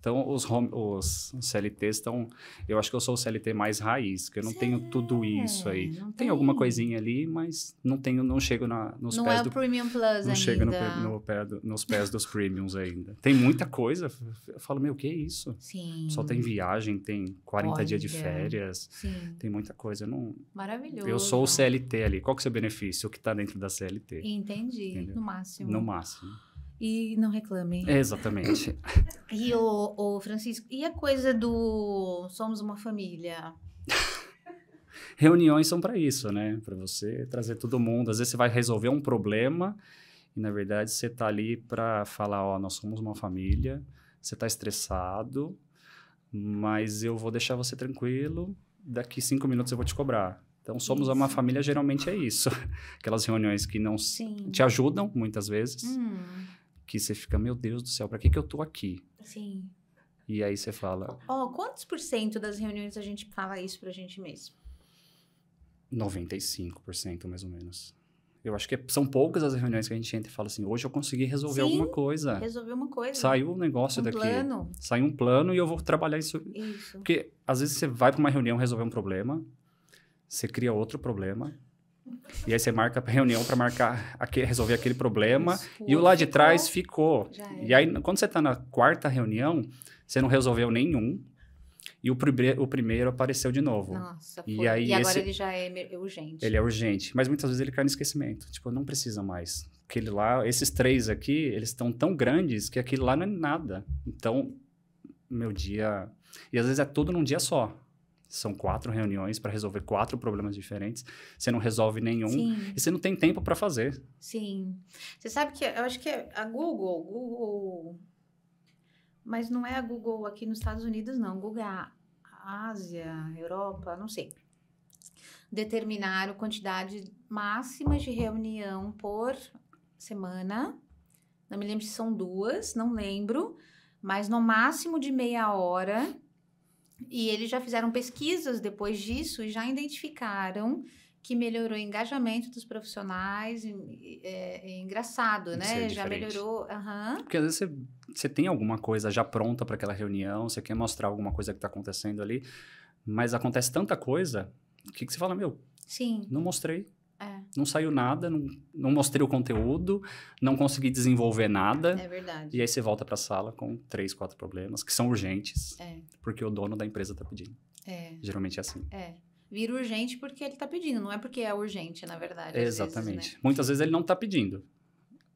B: Então, os, home, os CLTs estão. Eu acho que eu sou o CLT mais raiz, que eu não Cê tenho tudo isso aí. Tem. tem. alguma coisinha ali, mas não tenho, não chego na, nos não pés. Não é do, o
A: Premium Plus, não ainda. Não chego no, no
B: pé do, nos pés dos Premiums ainda. Tem muita coisa. Eu falo, meu, que é isso? Sim. Só tem viagem, tem 40 Olha. dias de férias. Sim. Tem muita coisa. Não... Maravilhoso. Eu sou o CLT ali. Qual que é o seu benefício? O que está dentro da CLT. Entendi. Entendeu? No máximo. No máximo
A: e não reclamem.
B: Exatamente.
A: e o, o Francisco, e a coisa do somos uma família?
B: Reuniões são para isso, né? Para você trazer todo mundo. Às vezes você vai resolver um problema e na verdade você tá ali para falar, ó, nós somos uma família. Você tá estressado, mas eu vou deixar você tranquilo. Daqui cinco minutos eu vou te cobrar. Então, somos isso. uma família, geralmente é isso. Aquelas reuniões que não Sim. te ajudam, muitas vezes, hum que você fica, meu Deus do céu, para que, que eu tô aqui? Sim. E aí você fala.
A: Ó, oh, quantos por cento das reuniões a gente fala isso pra gente mesmo?
B: 95% mais ou menos. Eu acho que são poucas as reuniões que a gente entra e fala assim: hoje eu consegui resolver Sim, alguma coisa.
A: Resolver uma coisa. Saiu
B: um negócio um daqui. Plano. Saiu um plano e eu vou trabalhar isso. Isso. Porque às vezes você vai para uma reunião resolver um problema, você cria outro problema, e aí você marca a reunião para marcar aquele, resolver aquele problema Isso, e o lá de trás ficou. E aí quando você está na quarta reunião, você não resolveu nenhum. E o, prime o primeiro apareceu de novo. Nossa, e, foi. aí e agora esse, ele
A: já é urgente. Ele é
B: urgente. Mas muitas vezes ele cai no esquecimento. Tipo, não precisa mais. Aquele lá, esses três aqui, eles estão tão grandes que aquele lá não é nada. Então, meu dia. E às vezes é tudo num dia só. São quatro reuniões para resolver quatro problemas diferentes. Você não resolve nenhum Sim. e você não tem tempo para fazer.
A: Sim. Você sabe que eu acho que é a Google, Google, mas não é a Google aqui nos Estados Unidos, não. Google é a Ásia, Europa, não sei. Determinaram quantidade máxima de reunião por semana. Não me lembro se são duas, não lembro. Mas no máximo de meia hora e eles já fizeram pesquisas depois disso e já identificaram que melhorou o engajamento dos profissionais. É, é engraçado, né? É já melhorou. Uhum. Porque
B: às vezes você, você tem alguma coisa já pronta para aquela reunião, você quer mostrar alguma coisa que está acontecendo ali, mas acontece tanta coisa que, que você fala, meu, Sim. não mostrei. É. Não saiu nada, não, não, mostrei o conteúdo, não consegui desenvolver nada. É verdade. E aí você volta para a sala com três, quatro problemas que são urgentes, é. porque o dono da empresa está pedindo. É. Geralmente é assim.
A: É. Vira urgente porque ele está pedindo, não é porque é urgente, na verdade. Exatamente.
B: Vezes, né? Muitas vezes ele não está pedindo.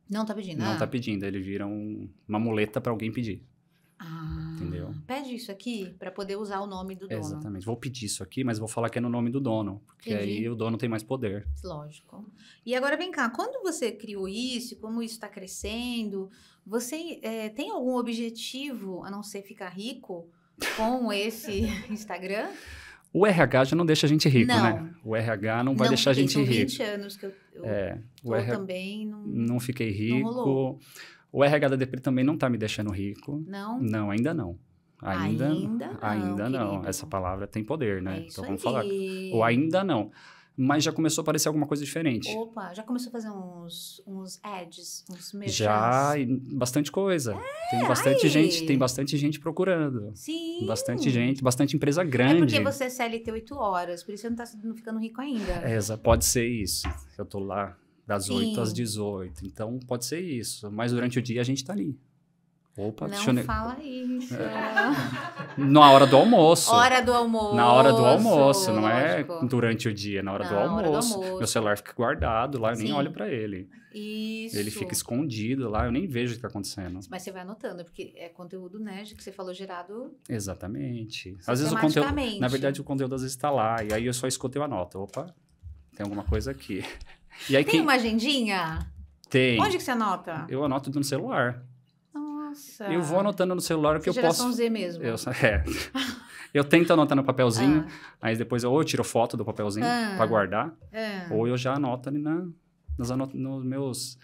A: Não está pedindo. Não está ah. Tá
B: pedindo, ele vira um, uma muleta para alguém pedir. Ah entendeu? Uhum.
A: Pede isso aqui para poder usar o nome do dono. Exatamente.
B: Vou pedir isso aqui, mas vou falar que é no nome do dono, porque Entendi. aí o dono tem mais poder.
A: Lógico. E agora vem cá, quando você criou isso, como isso está crescendo, você é, tem algum objetivo a não ser ficar rico com esse Instagram?
B: O RH já não deixa a gente rico, né? não. né? O RH não vai não, deixar a gente rico. 20
A: anos que eu, eu
B: é, o RH, também. Não, não fiquei rico. Não rolou. O RH da Depri também não está me deixando rico. Não? Não, ainda não. Ainda, ainda não. Ainda não. Querido. Essa palavra tem poder, né? É então vamos aí. falar. Ou ainda não. Mas já começou a aparecer alguma coisa diferente. Opa,
A: já começou a fazer uns, uns ads, uns merchants. Já,
B: bastante coisa. É, tem bastante gente, tem bastante gente procurando. Sim. Bastante gente, bastante empresa grande. É porque você
A: é CLT 8 horas, por isso você não está ficando rico ainda. É,
B: pode ser isso. Eu tô lá das Sim. 8 às 18. Então pode ser isso. Mas durante o dia a gente está ali. Opa, não deixa eu... fala isso. É. Na hora do almoço. Hora
A: do almoço. Na hora do almoço,
B: lógico. não é durante o dia, na hora, do, almoço. hora do, almoço. Meu celular fica guardado lá, eu Sim. nem olho para ele. Isso. Ele fica escondido lá, eu nem vejo o que está acontecendo.
A: Mas você vai anotando, porque é conteúdo né, que você falou gerado.
B: Exatamente. Às vezes o conteúdo. Na verdade, o conteúdo às vezes está lá, e aí eu só escuto e anoto. Opa, tem alguma coisa aqui. E aí, Tem quem... uma
A: agendinha? Tem. Onde que você anota?
B: Eu anoto no celular.
A: Nossa. Eu vou
B: anotando no celular porque eu posso. Z mesmo. Eu, é. eu tento anotar no papelzinho, ah. depois eu, ou eu tiro foto do papelzinho ah. para guardar,
A: ah. ou eu
B: já anoto ali na, nos, anot... nos meus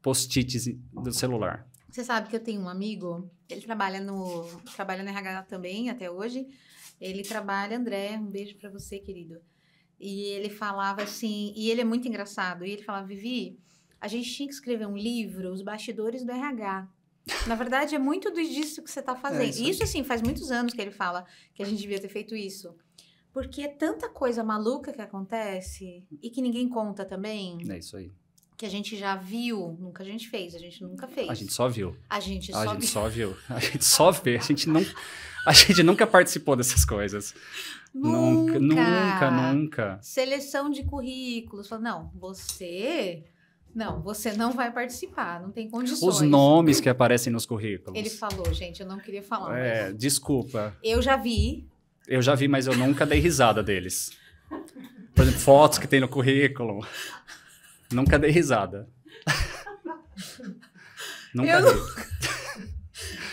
B: post-its do celular.
A: Você sabe que eu tenho um amigo, ele trabalha no trabalha no RH também até hoje. Ele trabalha, André, um beijo para você, querido. E ele falava assim, e ele é muito engraçado. E ele falava, Vivi, a gente tinha que escrever um livro, Os Bastidores do RH. Na verdade, é muito disso que você está fazendo. É isso. isso, assim, faz muitos anos que ele fala que a gente devia ter feito isso. Porque é tanta coisa maluca que acontece e que ninguém conta também. É isso aí. Que a gente já viu, nunca a gente fez, a gente nunca fez. A gente só viu. A gente só, a gente viu. só
B: viu. A gente só vê, a gente, não, a gente nunca participou dessas coisas. Nunca, nunca, nunca.
A: Seleção de currículos. Não, você não, você não vai participar, não tem condições. Os
B: nomes que aparecem nos currículos. Ele
A: falou, gente, eu não queria falar.
B: É, mas... desculpa.
A: Eu já vi.
B: Eu já vi, mas eu nunca dei risada deles. Por exemplo, fotos que tem no currículo. Nunca dei risada. nunca eu... ri.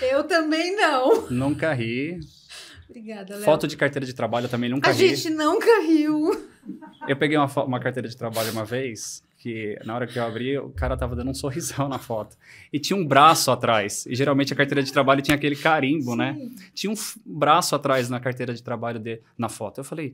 A: eu também não.
B: Nunca ri.
A: Obrigada, Léo. Foto
B: de carteira de trabalho também nunca A ri. gente
A: nunca riu.
B: Eu peguei uma, uma carteira de trabalho uma vez, que na hora que eu abri, o cara tava dando um sorrisão na foto. E tinha um braço atrás. E geralmente a carteira de trabalho tinha aquele carimbo, né? Sim. né? Tinha um braço atrás na carteira de trabalho na foto. Eu falei,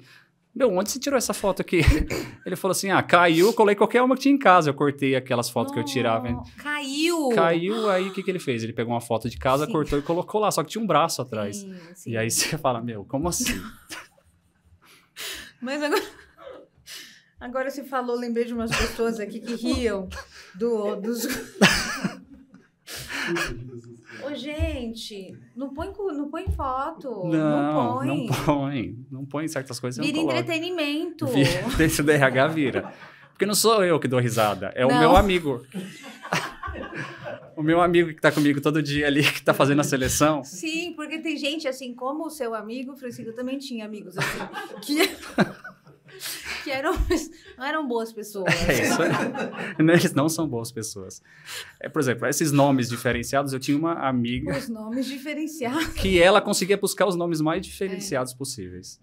B: meu, onde você tirou essa foto aqui? Ele falou assim: ah, caiu, eu colei qualquer uma que tinha em casa. Eu cortei aquelas fotos oh, que eu tirava. Oh,
A: caiu! Caiu,
B: aí o que, que ele fez? Ele pegou uma foto de casa, sim. cortou e colocou lá, só que tinha um braço atrás. Sim, sim. E aí você fala: meu, como assim?
A: Mas agora. Agora você falou, lembrei de umas pessoas aqui
B: que riam do, dos.
D: Ô,
A: gente, não põe, não põe foto. Não, não põe. Não
B: põe. Não põe certas coisas. Vira
A: entretenimento. Vira,
B: dentro do RH vira. Porque não sou eu que dou risada, é não. o meu amigo. o meu amigo que tá comigo todo dia ali, que tá fazendo a seleção.
A: Sim, porque tem gente assim, como o seu amigo, Francisco, eu também tinha amigos assim, que... que eram, não eram boas pessoas. É isso. Eles
B: não são boas pessoas. É, por exemplo, esses nomes diferenciados, eu tinha uma amiga. Os
A: nomes diferenciados. Que
B: ela conseguia buscar os nomes mais diferenciados é. possíveis.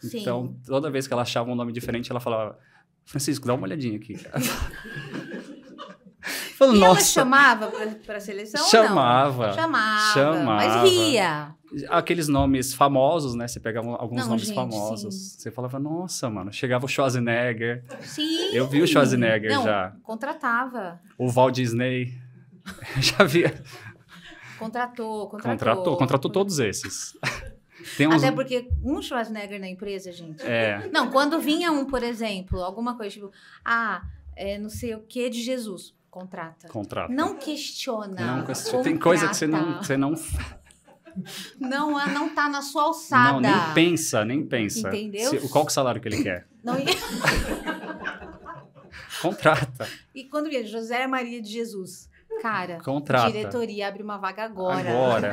B: Sim. Então, toda vez que ela achava um nome diferente, ela falava: Francisco, dá uma olhadinha aqui. Falo, e Nossa. ela chamava
A: para a seleção? Chamava, chamava. Chamava. Mas ria
B: aqueles nomes famosos, né? Você pegava alguns Não, nomes gente, famosos. Sim. Você falava, nossa, mano, chegava o Schwarzenegger. Sim. Eu vi o Schwarzenegger Não, já.
A: Contratava.
B: O Walt Disney. já via.
A: Contratou, contratou. Contratou, contratou todos
B: esses. Uns... Até porque
A: um Schwarzenegger na empresa, gente. É. Não, quando vinha um, por exemplo, alguma coisa tipo, ah, é, não sei o que de Jesus. Contrata. Contrata. Não questiona. Não questiona. Tem coisa que você não, você não não, é, não tá na sua alçada. Não, nem
B: pensa, nem pensa. Entendeu? Se, qual que é o salário que ele quer? Não, Contrata.
A: E quando vem José Maria de Jesus, cara, Contrata. diretoria abre uma vaga agora. Agora.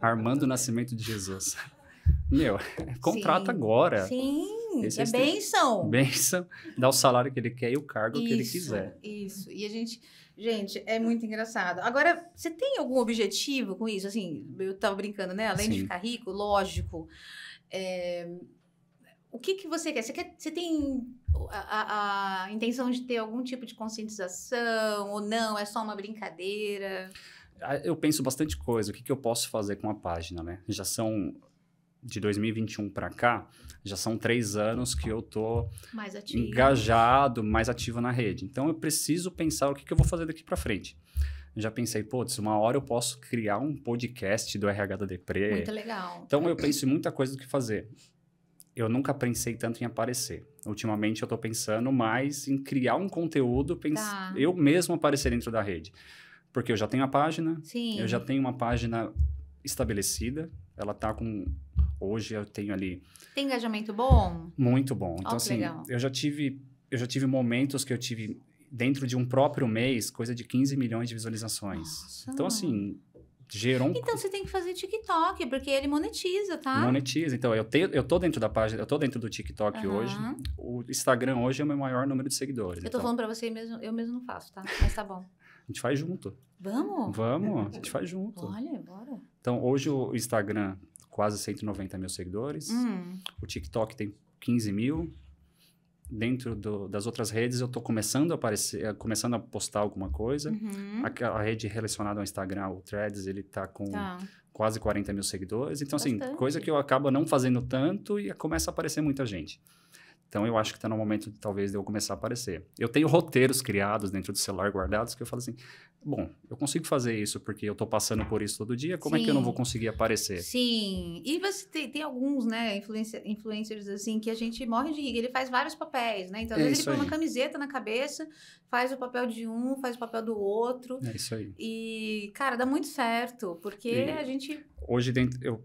B: Armando o Nascimento de Jesus. Meu, contrata Sim. agora.
A: Sim, Esse é benção.
B: Bênção. Benção, dá o salário que ele quer e o cargo isso, que ele quiser.
A: Isso, e a gente Gente, é muito engraçado. Agora, você tem algum objetivo com isso? Assim, eu tava brincando, né? Além Sim. de ficar rico, lógico. É... O que, que você quer? Você, quer, você tem a, a, a intenção de ter algum tipo de conscientização ou não? É só uma brincadeira?
B: Ah, eu penso bastante coisa. O que, que eu posso fazer com a página, né? Já são de 2021 para cá, já são três anos que eu tô mais engajado, mais ativo na rede. Então eu preciso pensar o que, que eu vou fazer daqui para frente. Eu já pensei, putz, uma hora eu posso criar um podcast do RH da Depre. Muito legal. Então eu penso em muita coisa do que fazer. Eu nunca pensei tanto em aparecer. Ultimamente eu tô pensando mais em criar um conteúdo, pens... tá. eu mesmo aparecer dentro da rede. Porque eu já tenho a página, Sim. eu já tenho uma página estabelecida, ela tá com Hoje eu tenho ali.
A: Tem engajamento bom?
B: Muito bom. Então, oh, assim, legal. eu já tive. Eu já tive momentos que eu tive dentro de um próprio mês, coisa de 15 milhões de visualizações. Nossa. Então, assim, gerou um... Então,
A: você tem que fazer TikTok, porque ele monetiza, tá?
B: Monetiza. Então, eu, tenho, eu tô dentro da página, eu tô dentro do TikTok uhum. hoje. O Instagram hoje é o meu maior número de seguidores. Eu tô então... falando
A: pra você, mesmo, eu mesmo não faço, tá? Mas tá bom.
B: a gente faz junto.
A: Vamos? Vamos, a gente
B: faz junto. Olha, bora. Então, hoje o Instagram quase 190 mil seguidores. Hum. O TikTok tem 15 mil. Dentro do, das outras redes, eu estou começando a aparecer, eh, começando a postar alguma coisa. Uhum. A, a, rede relacionada ao Instagram, o Threads, ele está com tá. quase 40 mil seguidores. Então, assim, Bastante. assim, coisa que eu acabo não fazendo tanto e começa a aparecer muita gente. Então eu acho que está no momento de talvez de eu começar a aparecer. Eu tenho roteiros criados dentro do celular guardados que eu falo assim: bom, eu consigo fazer isso porque eu estou passando por isso todo dia, como Sim. é que eu não vou conseguir aparecer?
A: Sim. E você tem, tem alguns, né, influencers assim, que a gente morre de rir. Ele faz vários papéis, né? Então, às é vezes ele põe uma camiseta na cabeça, faz o papel de um, faz o papel do outro. É isso aí. E, cara, dá muito certo, porque e a gente.
B: Hoje, dentro, eu,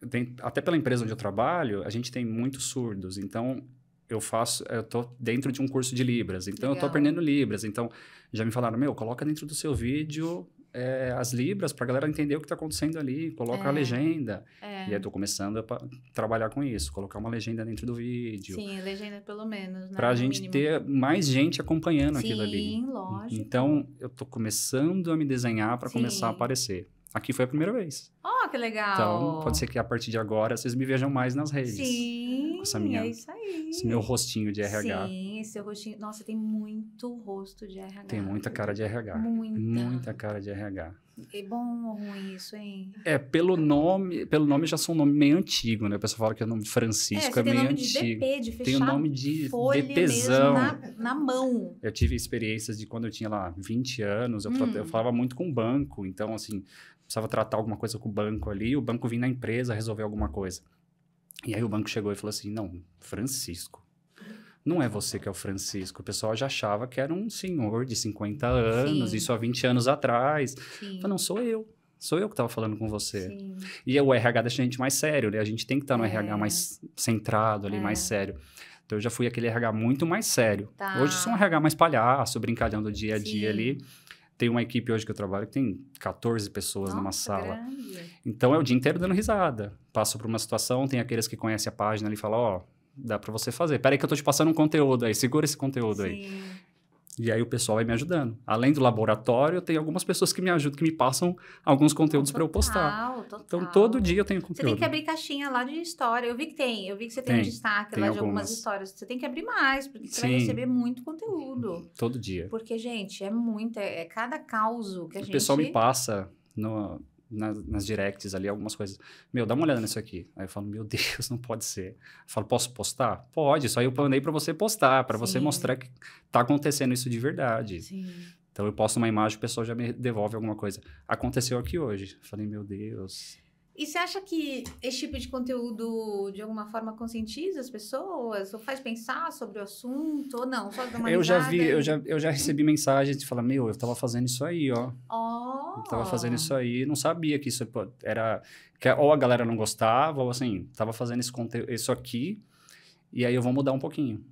B: dentro, até pela empresa onde eu trabalho, a gente tem muitos surdos. Então, eu faço, eu tô dentro de um curso de Libras, então Legal. eu tô aprendendo Libras. Então, já me falaram, meu, coloca dentro do seu vídeo é, as Libras pra galera entender o que tá acontecendo ali, coloca é. a legenda. É. E aí eu tô começando a trabalhar com isso, colocar uma legenda dentro do vídeo. Sim,
A: legenda pelo menos, né? Pra no
B: gente mínimo. ter mais gente acompanhando Sim, aquilo ali. Sim, lógico. Então, eu tô começando a me desenhar para começar a aparecer aqui foi a primeira vez.
A: Oh, que legal! Então, pode ser
B: que a partir de agora vocês me vejam mais nas redes.
A: Sim, essa minha, é isso aí. Esse meu
B: rostinho de RH.
A: Sim, esse seu rostinho. Nossa, tem muito rosto de RH. Tem muita
B: cara de RH. Muita. Muita cara de RH.
A: É bom ou ruim isso, hein?
B: É, pelo nome, pelo nome já sou um nome meio antigo, né? A pessoa fala que é o nome é, Francisco, é, é meio nome antigo. De DP, de fechar tem o nome de DPzão. Na,
A: na, mão.
B: Eu tive experiências de quando eu tinha lá 20 anos, eu, hum. eu falava muito com o banco, então assim, precisava tratar alguma coisa com o banco ali, o banco vinha na empresa resolver alguma coisa. E aí o banco chegou e falou assim: "Não, Francisco não é você que é o Francisco. O pessoal já achava que era um senhor de 50 anos, Sim. isso há 20 anos atrás. Falei, não, sou eu. Sou eu que estava falando com você. Sim. E é o RH deixa a gente mais sério, né? A gente tem que estar tá no é. RH mais centrado ali, é. mais sério. Então eu já fui aquele RH muito mais sério. Tá. Hoje sou um RH mais palhaço, do dia a dia ali. Tem uma equipe hoje que eu trabalho que tem 14 pessoas Nossa, numa sala. Grande. Então é o dia inteiro dando risada. Passo por uma situação, tem aqueles que conhecem a página ali e falam, ó, oh, dá para você fazer. Pera aí que eu tô te passando um conteúdo aí, segura esse conteúdo Sim. aí. E aí o pessoal vai me ajudando. Além do laboratório, eu tenho algumas pessoas que me ajudam, que me passam alguns conteúdos para eu postar. Total. Então todo dia eu tenho conteúdo. Você tem que
A: abrir caixinha lá de história. Eu vi que tem, eu vi que você tem, tem um destaque tem lá algumas. de algumas histórias. Você tem que abrir mais, porque você Sim. vai receber muito conteúdo. Todo dia. Porque gente, é muito, é, é cada caos que a o gente O pessoal me
B: passa no nas, nas directs ali, algumas coisas. Meu, dá uma olhada nisso aqui. Aí eu falo, meu Deus, não pode ser. Eu falo, posso postar? Pode, só eu planei para você postar, para você mostrar que tá acontecendo isso de verdade. Sim. Então eu posto uma imagem, o pessoal já me devolve alguma coisa. Aconteceu aqui hoje. Eu falei, meu Deus.
A: E você acha que esse tipo de conteúdo, de alguma forma, conscientiza as pessoas? Ou faz pensar sobre o assunto? Ou não? Só dá uma eu já vi, eu já,
B: eu já recebi mensagens de falar, meu, eu tava fazendo isso aí, ó.
D: Oh.
B: Eu tava fazendo isso aí, não sabia que isso era... Que, ou a galera não gostava, ou assim, tava fazendo esse conteúdo, isso aqui, e aí eu vou mudar um pouquinho.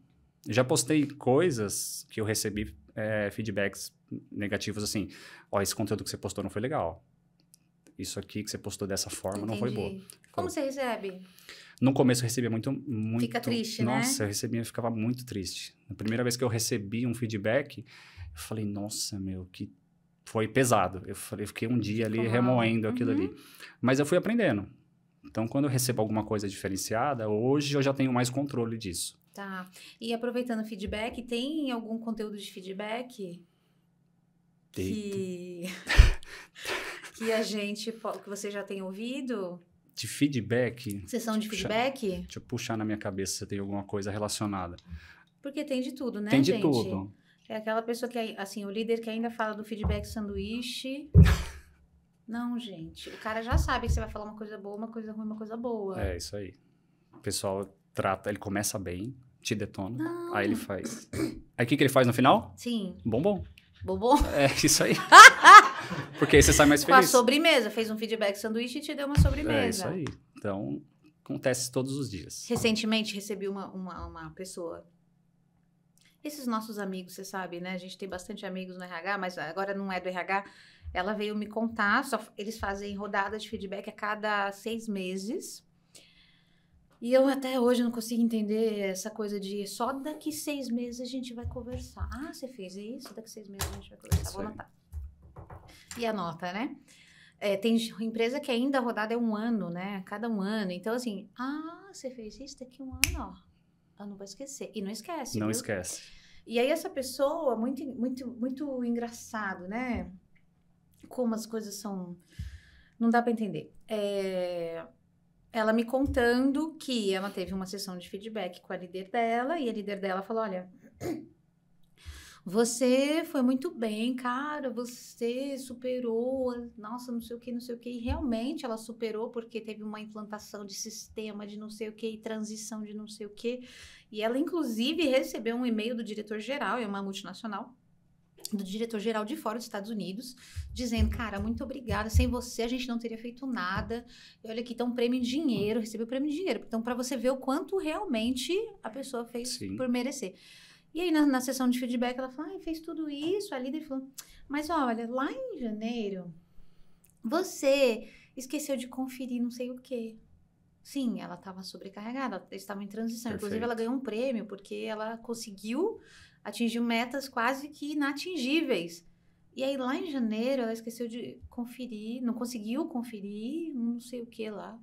B: Eu já postei coisas que eu recebi é, feedbacks negativos, assim, ó, esse conteúdo que você postou não foi legal isso aqui que você postou dessa forma Entendi. não foi boa.
A: Como então, você recebe?
B: No começo eu recebia muito, muito... Fica triste, nossa, né? Nossa, eu recebia, eu ficava muito triste. Na primeira vez que eu recebi um feedback, eu falei, nossa, meu, que foi pesado. Eu falei, fiquei um dia ali Ficou remoendo aquilo uhum. ali. Mas eu fui aprendendo. Então, quando eu recebo alguma coisa diferenciada, hoje eu já tenho mais controle disso.
A: Tá. E aproveitando o feedback, tem algum conteúdo de feedback? Tem. Que... que a gente que você já tem ouvido?
B: De feedback. Sessão de puxar, feedback? Deixa eu puxar na minha cabeça se tem alguma coisa relacionada.
A: Porque tem de tudo, né, Tem de gente? tudo. É aquela pessoa que, assim, o líder que ainda fala do feedback sanduíche. Não, gente. O cara já sabe que você vai falar uma coisa boa, uma coisa ruim, uma coisa boa. É,
B: isso aí. O pessoal trata, ele começa bem, te detona, Não. aí ele faz. Aí o que, que ele faz no final? Sim. Bombom. Bombom? É, isso aí. Porque aí você sai mais feliz. Com a
A: sobremesa, fez um feedback sanduíche e te deu uma sobremesa. É isso aí.
B: Então, acontece todos os dias.
A: Recentemente recebi uma, uma, uma pessoa esses nossos amigos, você sabe, né? A gente tem bastante amigos no RH, mas agora não é do RH. Ela veio me contar, só, eles fazem rodada de feedback a cada seis meses. E eu até hoje não consigo entender essa coisa de só daqui seis meses a gente vai conversar. Ah, você fez isso? Daqui seis meses a gente vai conversar. É Vou anotar e anota, né? É, tem empresa que ainda rodada é um ano, né? Cada um ano. Então, assim, ah, você fez isso daqui um ano, ó. Eu não vou esquecer. E não esquece. Não viu? esquece. E aí, essa pessoa, muito, muito, muito engraçado, né? Como as coisas são. Não dá para entender. É ela me contando que ela teve uma sessão de feedback com a líder dela e a líder dela falou: Olha, você foi muito bem, cara, você superou, nossa, não sei o que, não sei o que. E realmente ela superou porque teve uma implantação de sistema de não sei o que e transição de não sei o que. E ela, inclusive, recebeu um e-mail do diretor-geral, é uma multinacional, do diretor-geral de fora dos Estados Unidos, dizendo, cara, muito obrigada, sem você a gente não teria feito nada. E olha aqui, tá um prêmio em dinheiro, recebeu prêmio em dinheiro. Então, para você ver o quanto realmente a pessoa fez Sim. por merecer. E aí, na, na sessão de feedback, ela falou: ah, fez tudo isso. A líder falou: mas olha, lá em janeiro, você esqueceu de conferir não sei o quê. Sim, ela estava sobrecarregada, ela estava em transição. Perfeito. Inclusive, ela ganhou um prêmio porque ela conseguiu atingir metas quase que inatingíveis. E aí, lá em janeiro, ela esqueceu de conferir, não conseguiu conferir não sei o que lá.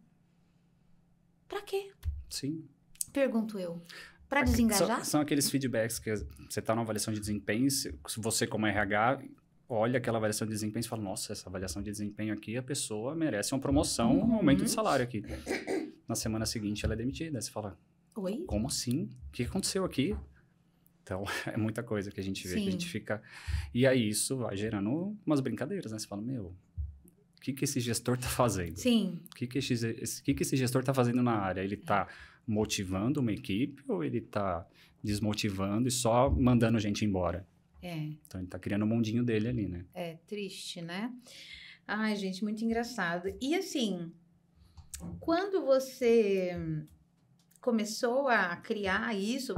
B: Pra quê? Sim.
A: Pergunto eu. Para desengajar? São,
B: são, aqueles feedbacks que você está numa avaliação de desempenho, se você como RH olha aquela avaliação de desempenho e fala, nossa, essa avaliação de desempenho aqui, a pessoa merece uma promoção, um uhum. aumento de salário aqui. Na semana seguinte ela é demitida, você fala, Oi? como assim? O que aconteceu aqui? Então, é muita coisa que a gente vê, que a gente fica... E aí isso vai gerando umas brincadeiras, né? Você fala, meu, o que, que esse gestor está fazendo? Sim. O que que esse, que, que esse gestor está fazendo na área? Ele está... É motivando uma equipe ou ele está desmotivando e só mandando gente embora? É. Então ele está criando o um mundinho dele ali, né?
A: É triste, né? Ai, gente, muito engraçado. E assim, quando você começou a criar isso,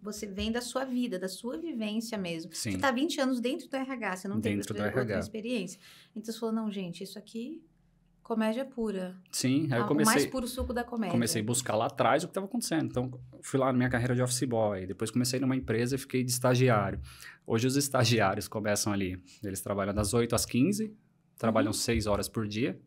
A: você vem da sua vida, da sua vivência mesmo. Sim. Você está 20 anos dentro do RH, você não dentro tem outra, outra experiência. Então você falou, não, gente, isso aqui comédia pura.
B: Sim, aí eu comecei. O mais puro
A: suco da comédia. Comecei
B: a buscar lá atrás o que estava acontecendo. Então, fui lá na minha carreira de office boy, depois comecei numa empresa e fiquei de estagiário. Hoje os estagiários começam ali, eles trabalham das 8 às 15, trabalham uhum. 6 horas por dia.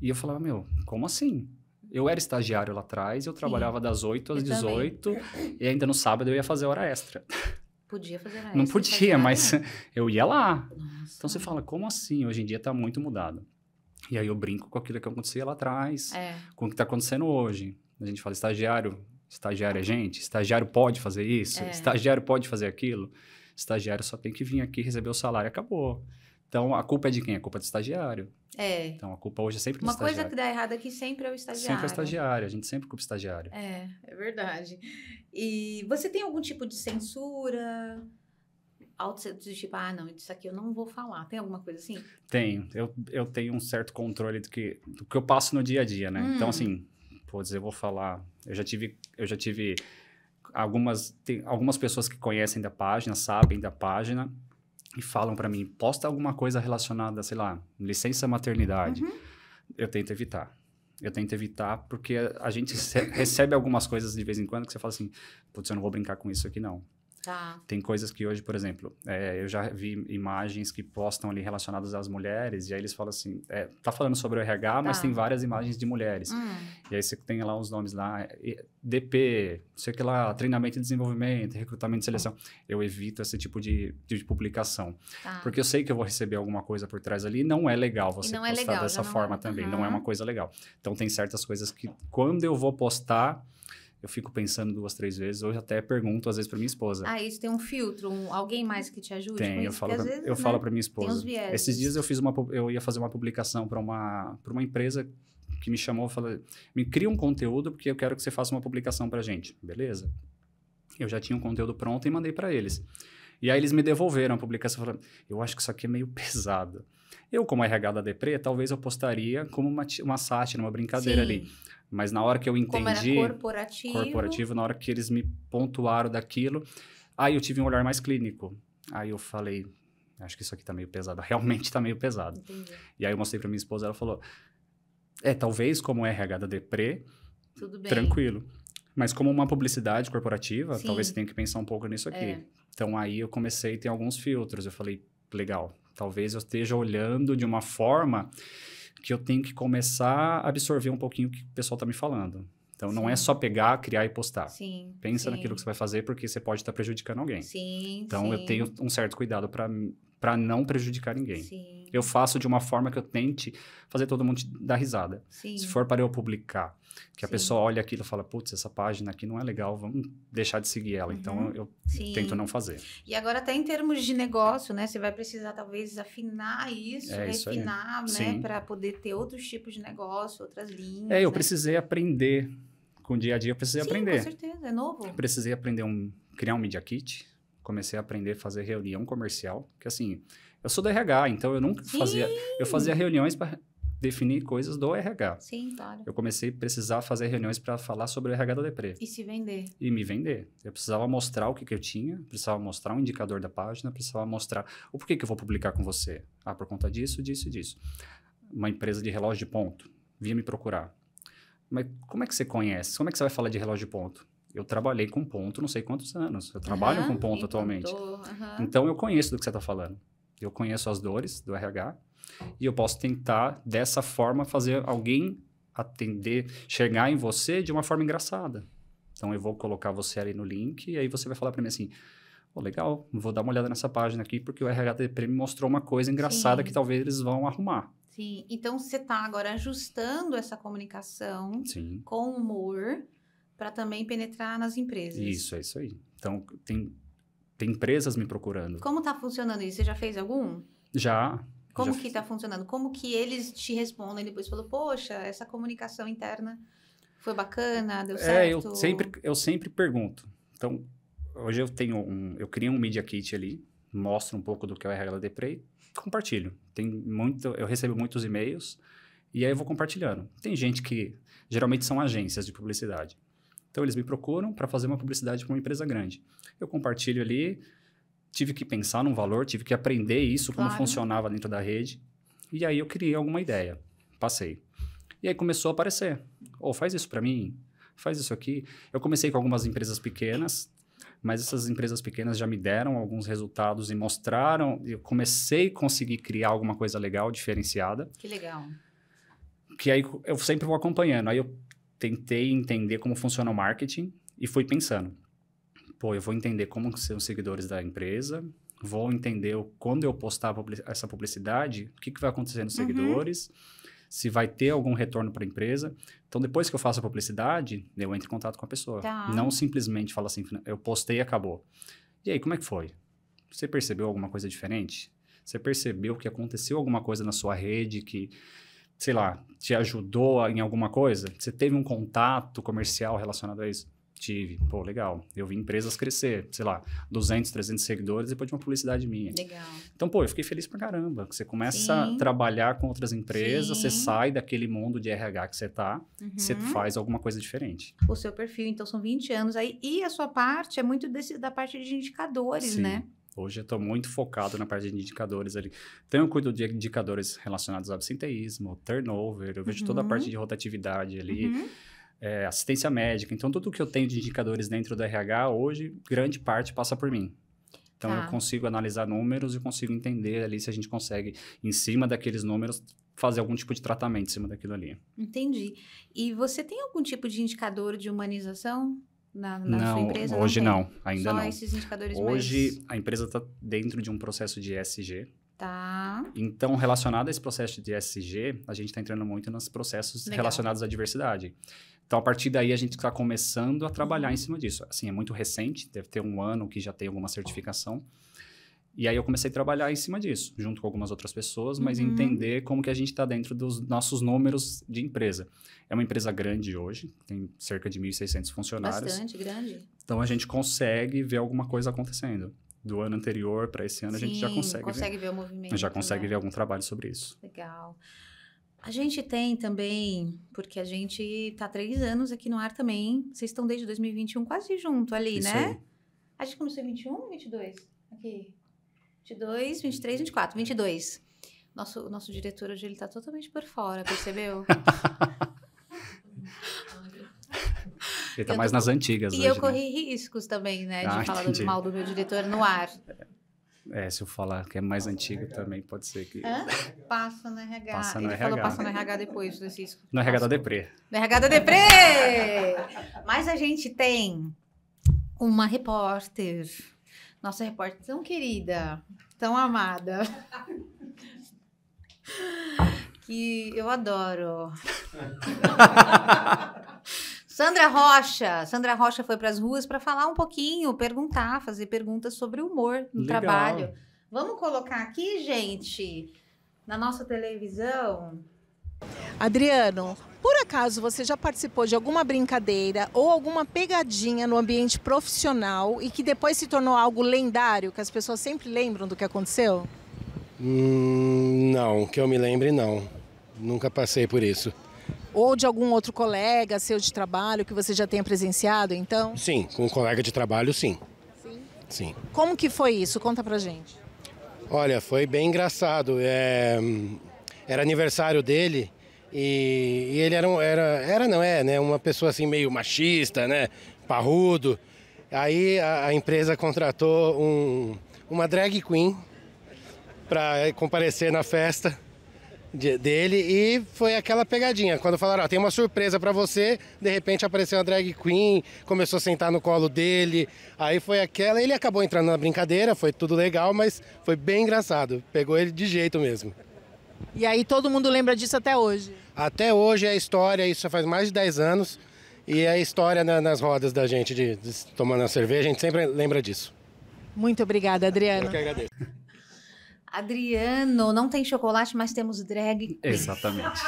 B: E eu falava, meu, como assim? Eu era estagiário lá atrás, eu trabalhava Sim. das 8 às eu 18 também. e ainda no sábado eu ia fazer hora extra.
A: Podia fazer hora extra. Não
B: podia, mas eu ia lá. Nossa. Então você fala, como assim? Hoje em dia está muito mudado. E aí eu brinco com aquilo que acontecia lá atrás, é. com o que está acontecendo hoje. A gente fala estagiário, estagiário é uhum. gente, estagiário pode fazer isso, é. estagiário pode fazer aquilo, estagiário só tem que vir aqui receber o salário, acabou. Então a culpa é de quem? A culpa é do estagiário. É. Então a culpa hoje é sempre do Uma estagiário. Uma coisa
A: que dá errado aqui sempre é o estagiário. Sempre é o estagiário,
B: a gente sempre culpa o estagiário.
A: É, é verdade. E você tem algum tipo de censura? autocentos de tipo, ah, não, isso aqui eu não vou falar. Tem alguma coisa assim?
B: Tenho. Eu, eu tenho um certo controle do que, do que eu passo no dia a dia, né? Então, hum. Então, assim, vou dizer, eu vou falar. Eu já tive. Eu já tive algumas, tem algumas pessoas que conhecem da página, sabem da página e falam para mim, posta alguma coisa relacionada, sei lá, licença maternidade. Uhum. Eu tento evitar. Eu tento evitar porque a gente recebe algumas coisas de vez em quando que você fala assim, putz, eu não vou brincar com isso aqui não. Tá. Tem coisas que hoje, por exemplo, é, eu já vi imagens que postam ali relacionadas às mulheres, e aí eles falam assim: é, tá falando sobre o RH, tá. mas tem várias imagens de mulheres. Hum. E aí você tem lá uns nomes lá, DP, sei que lá, treinamento e desenvolvimento, recrutamento e seleção. Eu evito esse tipo de, de publicação. Tá. Porque eu sei que eu vou receber alguma coisa por trás ali, e não é legal você postar é legal, dessa forma também, uhum. não é, é, é uma coisa legal. Então tem certas coisas que, quando eu vou postar, eu fico pensando duas, três vezes, ou até pergunto às vezes para minha esposa.
A: Ah, isso tem um filtro, um, alguém mais que te ajude? Tem, eu falo, né, pra, vezes, eu né? falo para minha esposa. Esses
B: dias eu fiz uma, eu ia fazer uma publicação para uma, para uma empresa que me chamou, falou, me cria um conteúdo porque eu quero que você faça uma publicação para gente, beleza? Eu já tinha um conteúdo pronto e mandei para eles. E aí eles me devolveram a publicação falando, eu acho que isso aqui é meio pesado. Eu, como RH da Depre, talvez eu postaria como uma, uma sátira, uma brincadeira Sim. ali. Mas na hora que eu entendi. Como
A: corporativo. Corporativo,
B: na hora que eles me pontuaram daquilo, aí eu tive um olhar mais clínico. Aí eu falei, acho que isso aqui tá meio pesado. Realmente tá meio pesado. Entendi. E aí eu mostrei pra minha esposa, ela falou: É, talvez como RH da Depre, tranquilo. Mas como uma publicidade corporativa, Sim. talvez você tenha que pensar um pouco nisso aqui. É. Então aí eu comecei a ter alguns filtros. Eu falei, legal, talvez eu esteja olhando de uma forma que eu tenho que começar a absorver um pouquinho o que o pessoal está me falando. Então, Sim. não é só pegar, criar e postar. Sim, Pensa sim. naquilo que você vai fazer, porque você pode estar tá prejudicando alguém. Sim, então, eu tenho um certo cuidado para não prejudicar ninguém. Sim eu faço de uma forma que eu tente fazer todo mundo dar risada. Sim. Se for para eu publicar, que Sim. a pessoa olha aquilo e fala, putz, essa página aqui não é legal, vamos deixar de seguir ela. Então, uhum. Então, eu Sim. tento não fazer.
A: E agora, até em termos de negócio, né? Você vai precisar, talvez, afinar isso, é refinar, né? Para poder ter outros tipos de negócio, outras linhas. É, eu né? precisei
B: aprender com o dia a dia eu precisei Sim, aprender. Com
A: certeza, é novo. Eu
B: precisei aprender um criar um media kit, comecei a aprender a fazer reunião comercial, que assim, eu sou do RH, então eu nunca Sim. fazia. Eu fazia reuniões para definir coisas do RH. Sim, claro. Eu comecei a precisar fazer reuniões para falar sobre o RH da Depre. E
A: se vender.
B: E me vender. Eu precisava mostrar o que, que eu tinha, precisava mostrar o um indicador da página, precisava mostrar o porquê que eu vou publicar com você. Ah, por conta disso, disso e disso. Uma empresa de relógio de ponto vinha me procurar. Mas como é que você conhece? Como é que você vai falar de relógio de ponto? Eu trabalhei com ponto não sei quantos anos. Eu trabalho uhum, com ponto atualmente. Uhum. Então eu conheço do que você está falando. Eu conheço as dores do RH e eu posso tentar, dessa forma, fazer alguém atender, chegar em você de uma forma engraçada. Então, eu vou colocar você ali no link e aí você vai falar para mim assim: oh, legal, vou dar uma olhada nessa página aqui porque o RHTP me mostrou uma coisa engraçada Sim. que talvez eles vão arrumar.
A: Sim, então você está agora ajustando essa comunicação Sim. com humor para também penetrar nas empresas. Isso,
B: é isso aí. Então, tem tem empresas me procurando. Como
A: está funcionando isso? Você já fez algum? Já. Como já que está funcionando? Como que eles te respondem depois? Falou, poxa, essa comunicação interna foi bacana, deu certo? É, eu sempre,
B: eu sempre pergunto. Então, hoje eu tenho um... Eu criei um Media Kit ali, mostro um pouco do que é o RHLD Prey, compartilho. Tem muito... Eu recebo muitos e-mails e aí eu vou compartilhando. Tem gente que... Geralmente são agências de publicidade. Então, eles me procuram para fazer uma publicidade para uma empresa grande. Eu compartilho ali, tive que pensar num valor, tive que aprender isso, claro. como funcionava dentro da rede. E aí eu criei alguma ideia, passei. E aí começou a aparecer. Ou oh, faz isso para mim, faz isso aqui. Eu comecei com algumas empresas pequenas, mas essas empresas pequenas já me deram alguns resultados e mostraram. Eu comecei a conseguir criar alguma coisa legal, diferenciada. Que legal. Que aí eu sempre vou acompanhando. Aí eu tentei entender como funciona o marketing e fui pensando. Pô, eu vou entender como são os seguidores da empresa, vou entender quando eu postar essa publicidade, o que, que vai acontecer nos uhum. seguidores, se vai ter algum retorno para a empresa. Então, depois que eu faço a publicidade, eu entro em contato com a pessoa. Tá. Não simplesmente falo assim, eu postei e acabou. E aí, como é que foi? Você percebeu alguma coisa diferente? Você percebeu que aconteceu alguma coisa na sua rede que sei lá, te ajudou em alguma coisa? Você teve um contato comercial relacionado a isso? Tive. Pô, legal. Eu vi empresas crescer, sei lá, 200, 300 seguidores depois de uma publicidade minha. Legal. Então, pô, eu fiquei feliz pra caramba. Você começa Sim. a trabalhar com outras empresas, Sim. você sai daquele mundo de RH que você tá, uhum. você faz alguma coisa diferente.
A: O seu perfil, então, são 20 anos aí. E a sua parte é muito desse, da parte de indicadores, Sim. né?
B: Sim. Hoje eu estou muito focado na parte de indicadores ali. Então eu cuido de indicadores relacionados ao absenteísmo, turnover, eu vejo uhum. toda a parte uhum. de rotatividade ali. Uhum. É, assistência médica. Então, tudo que eu tenho de indicadores dentro do RH, hoje, grande parte passa por mim.
D: Então, tá. eu consigo
B: analisar números e consigo entender ali se a gente consegue, em cima daqueles números, fazer algum tipo de tratamento em cima daquilo ali.
A: Entendi. E você tem algum tipo de indicador de humanização? na, na não, sua empresa? Hoje não, não ainda Só não. esses indicadores Hoje
B: mais... a empresa está dentro de um processo de ESG.
A: Tá.
B: Então, relacionado a esse processo de ESG, a gente está entrando muito nos processos Legal. relacionados à diversidade. Então, a partir daí, a gente está começando a trabalhar em uhum. cima disso. Assim, é muito recente, deve ter um ano que já tem alguma certificação. E aí eu comecei a trabalhar em cima disso, junto com algumas outras pessoas, mas uhum. entender como que a gente está dentro dos nossos números de empresa. É uma empresa grande hoje, tem cerca de 1.600 funcionários. Bastante grande. Então a gente consegue ver alguma coisa acontecendo. Do ano anterior para esse ano Sim, a gente já consegue, consegue ver, ver o movimento. Já consegue né? ver algum trabalho sobre isso.
A: Legal. A gente tem também, porque a gente está três anos aqui no ar também. Vocês estão desde 2021 quase junto ali, isso né? Aí. A gente começou em 21 ou 22? Aqui. 22, 23, 24, 22. Nosso, nosso diretor hoje ele tá totalmente por fora, percebeu?
B: ele tá eu mais tô... nas antigas E hoje, eu né? corri
A: né? riscos também, né? Ah, de falar entendi. mal do meu diretor no ar.
B: É, se eu falar que é mais passa antigo também, pode ser que. Hã?
A: Passa no RH. Passa no Ele RH. falou passa no RH depois do Cisco.
B: No RH da Deprê.
A: No RH da Deprê! Mas a gente tem uma repórter nossa repórter tão querida, tão amada. que eu adoro. Sandra Rocha. Sandra Rocha foi para as ruas para falar um pouquinho, perguntar, fazer perguntas sobre o humor no Legal. trabalho. Vamos colocar aqui, gente, na nossa televisão. Adriano, por acaso você já participou de alguma brincadeira ou alguma pegadinha no ambiente profissional e que depois se tornou algo lendário, que as pessoas sempre lembram do que aconteceu?
C: Hum, não, que eu me lembre, não. Nunca passei por isso.
A: Ou de algum outro colega seu de trabalho que você já tenha presenciado, então?
C: Sim, com um colega de trabalho, sim. Sim? Sim.
A: Como que foi isso? Conta pra gente.
C: Olha, foi bem engraçado. É... Era aniversário dele e, e ele era, era, era, não é, né? Uma pessoa assim meio machista, né? Parrudo. Aí a, a empresa contratou um, uma drag queen para comparecer na festa de, dele e foi aquela pegadinha. Quando falaram, ó, tem uma surpresa para você, de repente apareceu uma drag queen, começou a sentar no colo dele. Aí foi aquela, ele acabou entrando na brincadeira, foi tudo legal, mas foi bem engraçado. Pegou ele de jeito mesmo. E aí todo mundo lembra disso até hoje. Até hoje é história, isso faz mais de 10 anos, e é história na, nas rodas da gente de, de, tomando a cerveja, a gente sempre lembra disso. Muito obrigada, Adriano. Eu que agradeço.
A: Adriano, não tem chocolate, mas temos drag. Exatamente.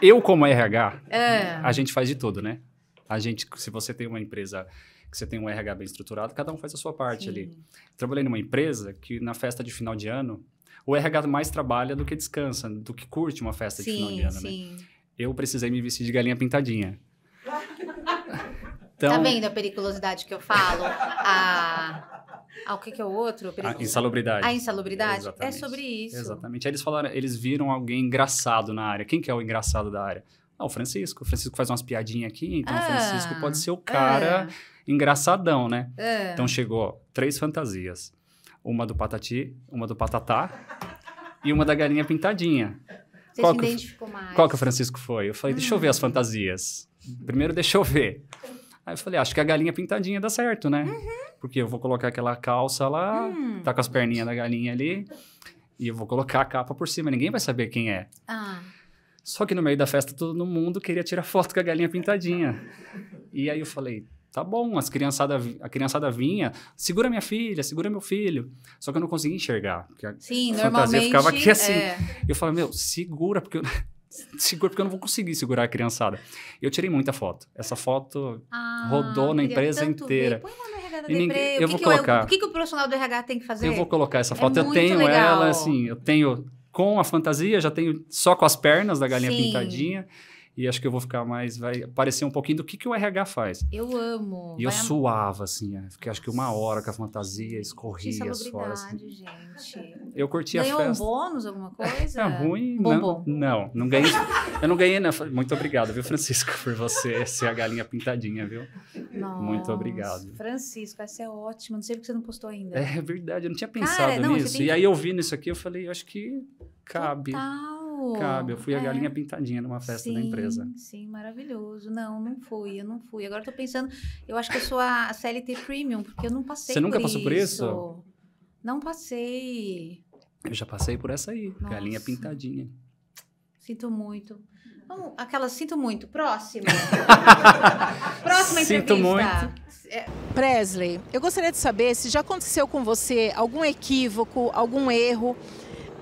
B: Eu, como RH, é. a gente faz de tudo, né? A gente, se você tem uma empresa que você tem um RH bem estruturado, cada um faz a sua parte Sim. ali. Trabalhei numa empresa que na festa de final de ano, o RH mais trabalha do que descansa, do que curte uma festa sim, de final de ano, né? sim. né? Eu precisei me vestir de galinha pintadinha. Tá então... Tá vendo
A: a periculosidade que eu falo? A... Ah, o que, que é o outro? A
B: insalubridade. A insalubridade? É, é
A: sobre isso. Exatamente.
B: Aí eles falaram, eles viram alguém engraçado na área. Quem que é o engraçado da área? Ah, o Francisco. O Francisco faz umas piadinhas aqui, então ah, o Francisco pode ser o cara ah, engraçadão, né? Ah. Então chegou três fantasias uma do Patati, uma do Patatá e uma da Galinha Pintadinha.
D: Você qual se identificou mais? Qual que o
B: Francisco foi? Eu falei, hum. deixa eu ver as hum. fantasias. Primeiro, deixa eu ver. Aí eu falei, ah, acho que a galinha pintadinha dá certo, né? Uhum. Porque eu vou colocar aquela calça lá, hum. tá com as perninhas da galinha ali, e eu vou colocar a capa por cima, ninguém vai saber quem é. Ah. Só que no meio da festa, todo mundo queria tirar foto com a galinha pintadinha. E aí eu falei, Tá bom, as criançada, a criançada vinha, segura minha filha, segura meu filho. Só que eu não conseguia enxergar. Sim, a fantasia ficava aqui assim. É. Eu falei meu, segura, porque eu, segura, porque eu não vou conseguir segurar a criançada. Eu tirei muita foto. Essa foto ah, rodou na empresa inteira. Põe lá no RH eu vou que colocar. Eu, o que, que
A: o profissional do RH tem que fazer? Eu vou
B: colocar essa é foto. É eu tenho legal. ela, assim, eu tenho com a fantasia, já tenho só com as pernas da galinha Sim. pintadinha e acho que eu vou ficar mais. Vai parecer um pouquinho do que, que o RH faz.
A: Eu amo. E eu
B: suava, assim, é, fiquei acho que uma hora com a fantasia, escorria é as foras. Assim.
A: gente.
B: Eu curti Ganhou a festa.
A: Ganhou um bônus, alguma é, coisa? É ruim? Não,
B: não, não ganhei. eu não ganhei, não. Muito obrigado, viu, Francisco, por você ser a galinha pintadinha, viu? Nossa, Muito obrigado.
A: Francisco, essa é ótima. Não sei porque você não postou ainda. É
B: verdade, eu não tinha pensado Cara, não, nisso. E aí eu vi nisso aqui, eu falei, acho que cabe. Total.
A: Cabe, eu fui é. a galinha
B: pintadinha numa festa sim, da empresa.
A: Sim, maravilhoso. Não, não fui, eu não fui. Agora estou pensando, eu acho que eu sou a CLT Premium, porque eu não passei Você nunca passou por isso? Não passei.
B: Eu já passei por essa aí, Nossa. galinha pintadinha.
A: Sinto muito. Vamos, aquela sinto muito. Próxima. Próxima sinto entrevista. Sinto muito. É. Presley, eu gostaria de saber se já aconteceu com você algum equívoco, algum erro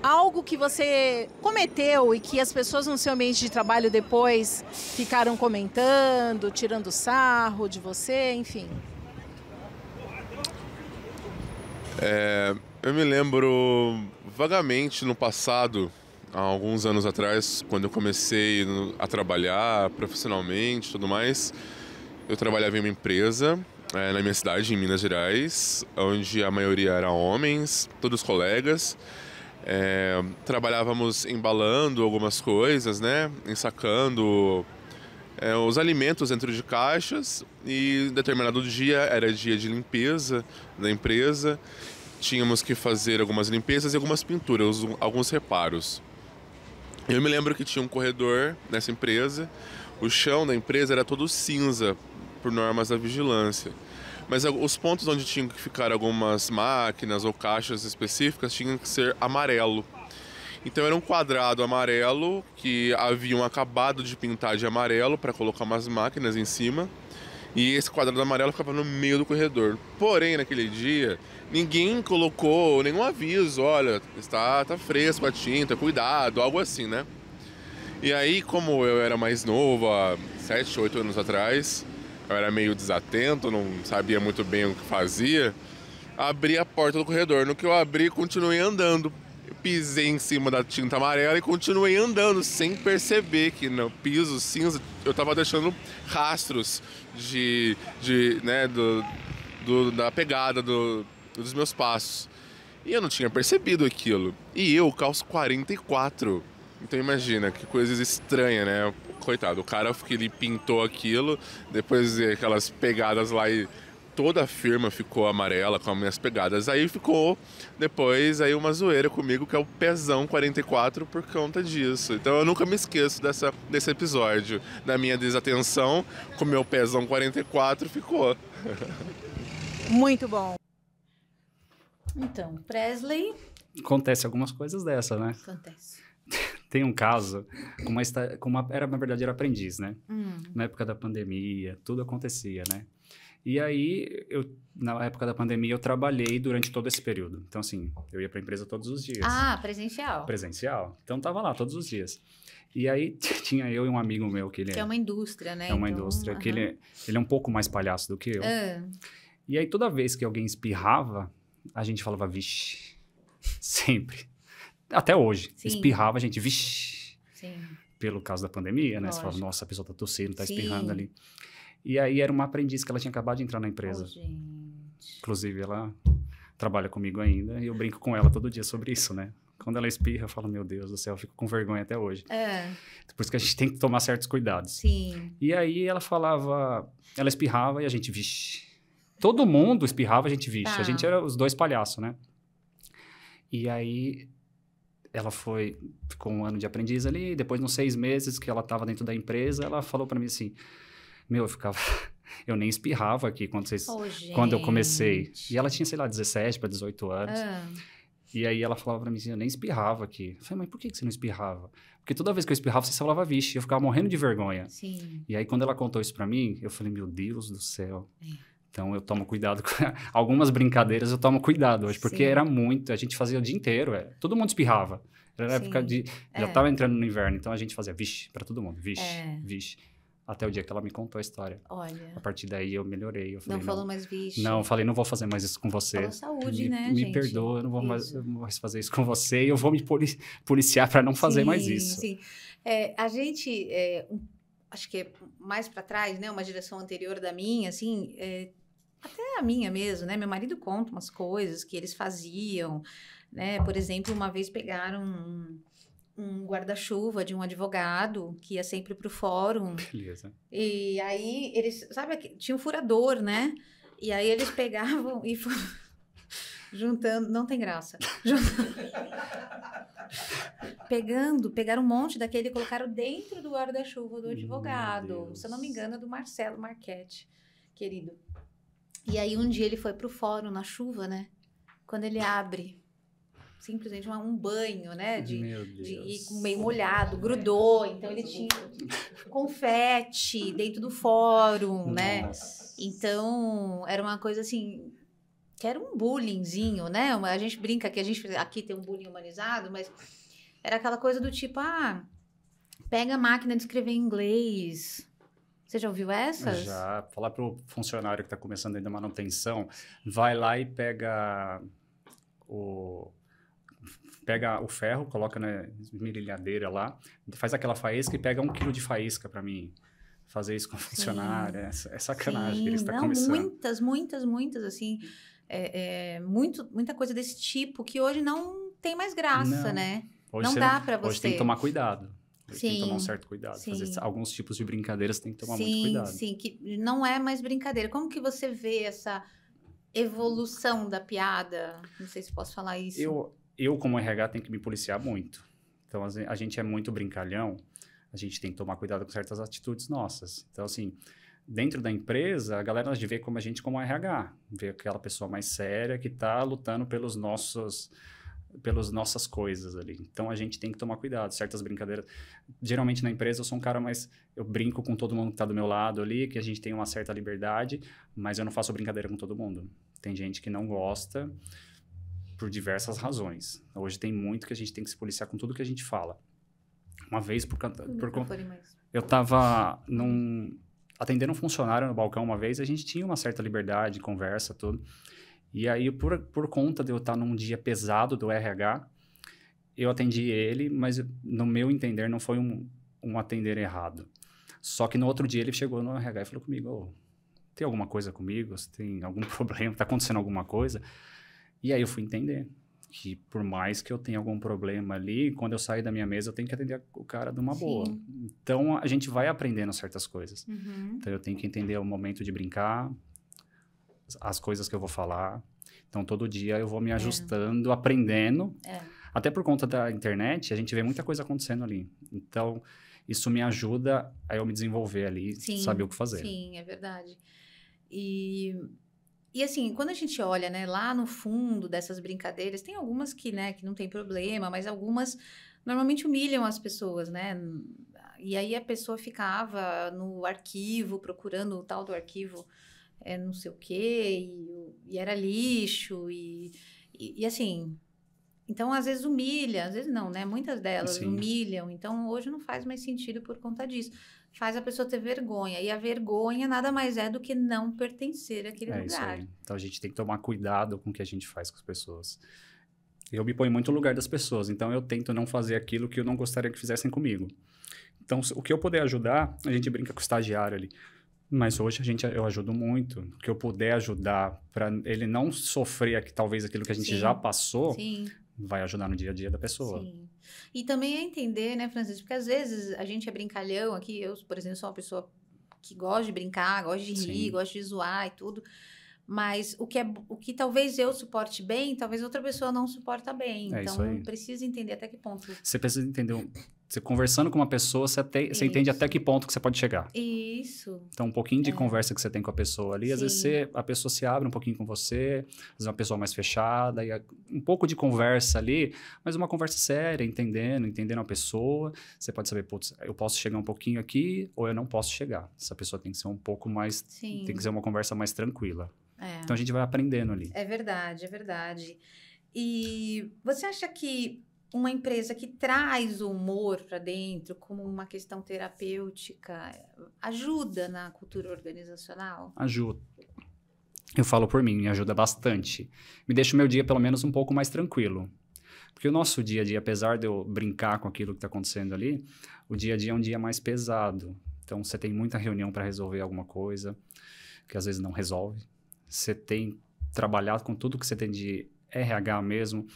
A: algo que você cometeu e que as pessoas no seu ambiente de trabalho depois ficaram comentando, tirando sarro de você, enfim?
D: É, eu me lembro vagamente no passado, há alguns anos atrás, quando eu comecei a trabalhar profissionalmente e tudo mais, eu trabalhava em uma empresa é, na minha cidade, em Minas Gerais, onde a maioria era homens, todos colegas. É, trabalhávamos embalando algumas coisas, né? Ensacando é, os alimentos dentro de caixas e determinado dia era dia de limpeza da empresa. Tínhamos que fazer algumas limpezas e algumas pinturas, alguns reparos. Eu me lembro que tinha um corredor nessa empresa. O chão da empresa era todo cinza, por normas da vigilância mas os pontos onde tinham que ficar algumas máquinas ou caixas específicas tinham que ser amarelo. Então era um quadrado amarelo que haviam acabado de pintar de amarelo para colocar umas máquinas em cima. E esse quadrado amarelo ficava no meio do corredor. Porém, naquele dia, ninguém colocou nenhum aviso, olha, está tá fresco a tinta, cuidado, algo assim, né? E aí, como eu era mais novo, há 7, 8 anos atrás, eu era meio desatento, não sabia muito bem o que fazia, abri a porta do corredor. No que eu abri, continuei andando. Eu pisei em cima da tinta amarela e continuei andando, sem perceber que no piso cinza eu estava deixando rastros de, de né, do, do da pegada do, dos meus passos. E eu não tinha percebido aquilo. E eu calço 44. Então imagina, que coisa estranha, né? Coitado, o cara que ele pintou aquilo, depois aquelas pegadas lá e toda a firma ficou amarela com as minhas pegadas. Aí ficou depois aí uma zoeira comigo que é o Pezão 44 por conta disso. Então eu nunca me esqueço dessa, desse episódio. Da minha desatenção com meu Pezão 44 ficou.
A: Muito bom. Então, Presley.
B: Acontece algumas coisas dessa, né?
A: Acontece
B: tem um caso com uma, com uma era na verdade era aprendiz, né? Hum. Na época da pandemia, tudo acontecia, né? E aí eu na época da pandemia eu trabalhei durante todo esse período. Então assim, eu ia para a empresa todos os dias. Ah,
A: presencial.
B: Presencial. Então tava lá todos os dias. E aí tinha eu e um amigo meu que ele que é, é uma
A: indústria, né? É uma então, indústria que ele é,
B: ele é um pouco mais palhaço do que eu. Ah. E aí toda vez que alguém espirrava, a gente falava vixe, sempre até hoje. Sim. Espirrava, gente, vixi. Sim. Pelo caso da pandemia, né? Lógico. Você falava, nossa, a pessoa tá tossindo, tá Sim. espirrando ali. E aí era uma aprendiz que ela tinha acabado de entrar na empresa. Oh, Inclusive, ela trabalha comigo ainda e eu brinco com ela todo dia sobre isso, né? Quando ela espirra, eu falo, meu Deus do céu, eu fico com vergonha até hoje. É. Por isso que a gente tem que tomar certos cuidados. Sim. E aí ela falava, ela espirrava e a gente, vixi. Todo mundo espirrava, a gente, vixi. Tá. A gente era os dois palhaços, né? E aí ela foi ficou um ano de aprendiz ali, depois nos seis meses que ela estava dentro da empresa, ela falou para mim assim, meu, eu ficava eu nem espirrava aqui quando vocês oh, quando eu comecei. E ela tinha, sei lá, 17 para 18 anos. Ah. E aí ela falava para mim assim, eu nem espirrava aqui. Eu falei, mas por que você não espirrava? Porque toda vez que eu espirrava, você falava, vixe, eu ficava morrendo de vergonha. Sim. E aí quando ela contou isso para mim, eu falei, meu Deus do céu. É. Então eu tomo cuidado com algumas brincadeiras, eu tomo cuidado hoje, porque Sim. era muito, a gente fazia o dia inteiro, é, todo mundo espirrava. Era Sim. época de já estava é. entrando no inverno, então a gente fazia vixe para todo mundo, vixe, é. vixe. Até o dia que ela me contou a história. Olha. A partir daí eu melhorei. Eu falei, não, não falou mais vixe. Não, falei, não vou fazer mais isso com você. saúde, me, né? Me gente? perdoa, eu não vou mais, mais, fazer isso com você. E eu vou me policiar para não fazer sim, mais isso.
A: Sim. É, a gente, é, acho que é mais para trás, né? Uma geração anterior da minha, assim, é, até a minha mesmo, né? Meu marido conta umas coisas que eles faziam, né? Por exemplo, uma vez pegaram um, um guarda-chuva de um advogado que ia sempre pro fórum. Beleza. E aí eles, sabe, tinha um furador, né? E aí eles pegavam e juntando. Não tem graça. Juntando, pegando, pegaram um monte daquele e colocaram dentro do guarda-chuva do advogado. Se eu não me engano, é do Marcelo Marchetti, querido. E aí um dia ele foi pro fórum na chuva, né? Quando ele abre simplesmente um banho, né? De, de, de meio molhado, grudou. Então ele tinha confete dentro do fórum, né? Nossa. né? Então era uma coisa assim que era um bullyingzinho, né? a gente brinca que a gente aqui tem um bullying humanizado, mas era aquela coisa do tipo, ah, pega a máquina de escrever em inglês. Você já ouviu essas?
B: Já. Falar para o funcionário que está começando ainda a manutenção, vai lá e pega o pega o ferro, coloca na mirilhadeira lá, faz aquela faísca e pega um quilo de faísca para mim fazer isso com o funcionário. É, é, sacanagem Sim, que ele está não, começando. Muitas,
A: muitas, muitas, assim é, é, muito, muita coisa desse tipo que hoje não tem mais graça, não. né? Hoje não dá para você. Hoje tem que tomar
B: cuidado. Hoje sim, tem que tomar um certo cuidado. Fazer alguns tipos de brincadeiras tem que tomar sim, muito cuidado. Sim,
A: que não é mais brincadeira. Como que você vê essa evolução da piada? Não sei se posso falar isso. Eu,
B: eu como RH, tenho que me policiar muito. Então, assim, a gente é muito brincalhão. A gente tem que tomar cuidado com certas atitudes nossas. Então, assim, dentro da empresa, a galera de vê como a gente como RH, vê aquela pessoa mais séria que está lutando pelos nossos pelas nossas coisas ali. Então a gente tem que tomar cuidado, certas brincadeiras. Geralmente na empresa eu sou um cara mais eu brinco com todo mundo que está do meu lado ali, que a gente tem uma certa liberdade, mas eu não faço brincadeira com todo mundo. Tem gente que não gosta por diversas razões. Hoje tem muito que a gente tem que se policiar com tudo que a gente fala. Uma vez por, por, eu tava num atendendo um funcionário no balcão uma vez, a gente tinha uma certa liberdade, conversa, tudo. E aí, por, por conta de eu estar num dia pesado do RH, eu atendi ele, mas no meu entender não foi um, um atender errado. Só que no outro dia ele chegou no RH e falou comigo: oh, tem alguma coisa comigo? Você tem algum problema? Está acontecendo alguma coisa? E aí eu fui entender que por mais que eu tenha algum problema ali, quando eu sair da minha mesa, eu tenho que atender o cara de uma Sim. boa. Então, a gente vai aprendendo certas coisas. Uhum. Então, eu tenho que entender o momento de brincar, as coisas que eu vou falar. Então, todo dia eu vou me é. ajustando, é. aprendendo. É. Até por conta da internet, a gente vê muita coisa acontecendo ali. Então, isso me ajuda a eu me desenvolver ali, sim, saber o que fazer. Sim,
A: é verdade. E e assim, quando a gente olha, né, lá no fundo dessas brincadeiras, tem algumas que, né, que não tem problema, mas algumas normalmente humilham as pessoas, né? E aí a pessoa ficava no arquivo, procurando o tal do arquivo é, não sei o quê, e, e era lixo, e, e, e assim, então, às vezes humilha, às vezes não, né? Muitas delas Sim. humilham. Então, hoje não faz mais sentido por conta disso. Faz a pessoa ter vergonha. E a vergonha nada mais é do que não pertencer àquele é lugar.
B: Então, a gente tem que tomar cuidado com o que a gente faz com as pessoas. Eu me ponho muito no lugar das pessoas. Então, eu tento não fazer aquilo que eu não gostaria que fizessem comigo. Então, o que eu puder ajudar, a gente brinca com o estagiário ali. Mas hoje a gente, eu ajudo muito. O que eu puder ajudar para ele não sofrer talvez aquilo que a gente Sim. já passou, Sim vai ajudar no dia a dia da pessoa. Sim.
A: E também é entender, né, Francisco? Porque às vezes a gente é brincalhão aqui. Eu, por exemplo, sou uma pessoa que gosta de brincar, gosta de rir, Sim. gosta de zoar e tudo. Mas o que, é, o que talvez eu suporte bem, talvez outra pessoa não suporta bem. É então, precisa entender até que ponto.
B: Você precisa entender você conversando com uma pessoa, você, até, você entende até que ponto que você pode chegar.
A: Isso.
B: Então, um pouquinho de é. conversa que você tem com a pessoa ali, Sim. às vezes você, a pessoa se abre um pouquinho com você, às vezes uma pessoa mais fechada, e um pouco de conversa ali, mas uma conversa séria, entendendo, entendendo a pessoa. Você pode saber, putz, eu posso chegar um pouquinho aqui ou eu não posso chegar. Essa pessoa tem que ser um pouco mais. Sim. Tem que ser uma conversa mais tranquila. É. Então a gente vai aprendendo ali.
A: É verdade, é verdade. E você acha que uma empresa que traz o humor para dentro como uma questão terapêutica ajuda na cultura organizacional?
B: Ajuda. Eu falo por mim, me ajuda bastante. Me deixa o meu dia pelo menos um pouco mais tranquilo. Porque o nosso dia a dia, apesar de eu brincar com aquilo que está acontecendo ali, o dia a dia é um dia mais pesado. Então você tem muita reunião para resolver alguma coisa, que às vezes não resolve. Você tem trabalhado com tudo que você tem de RH mesmo,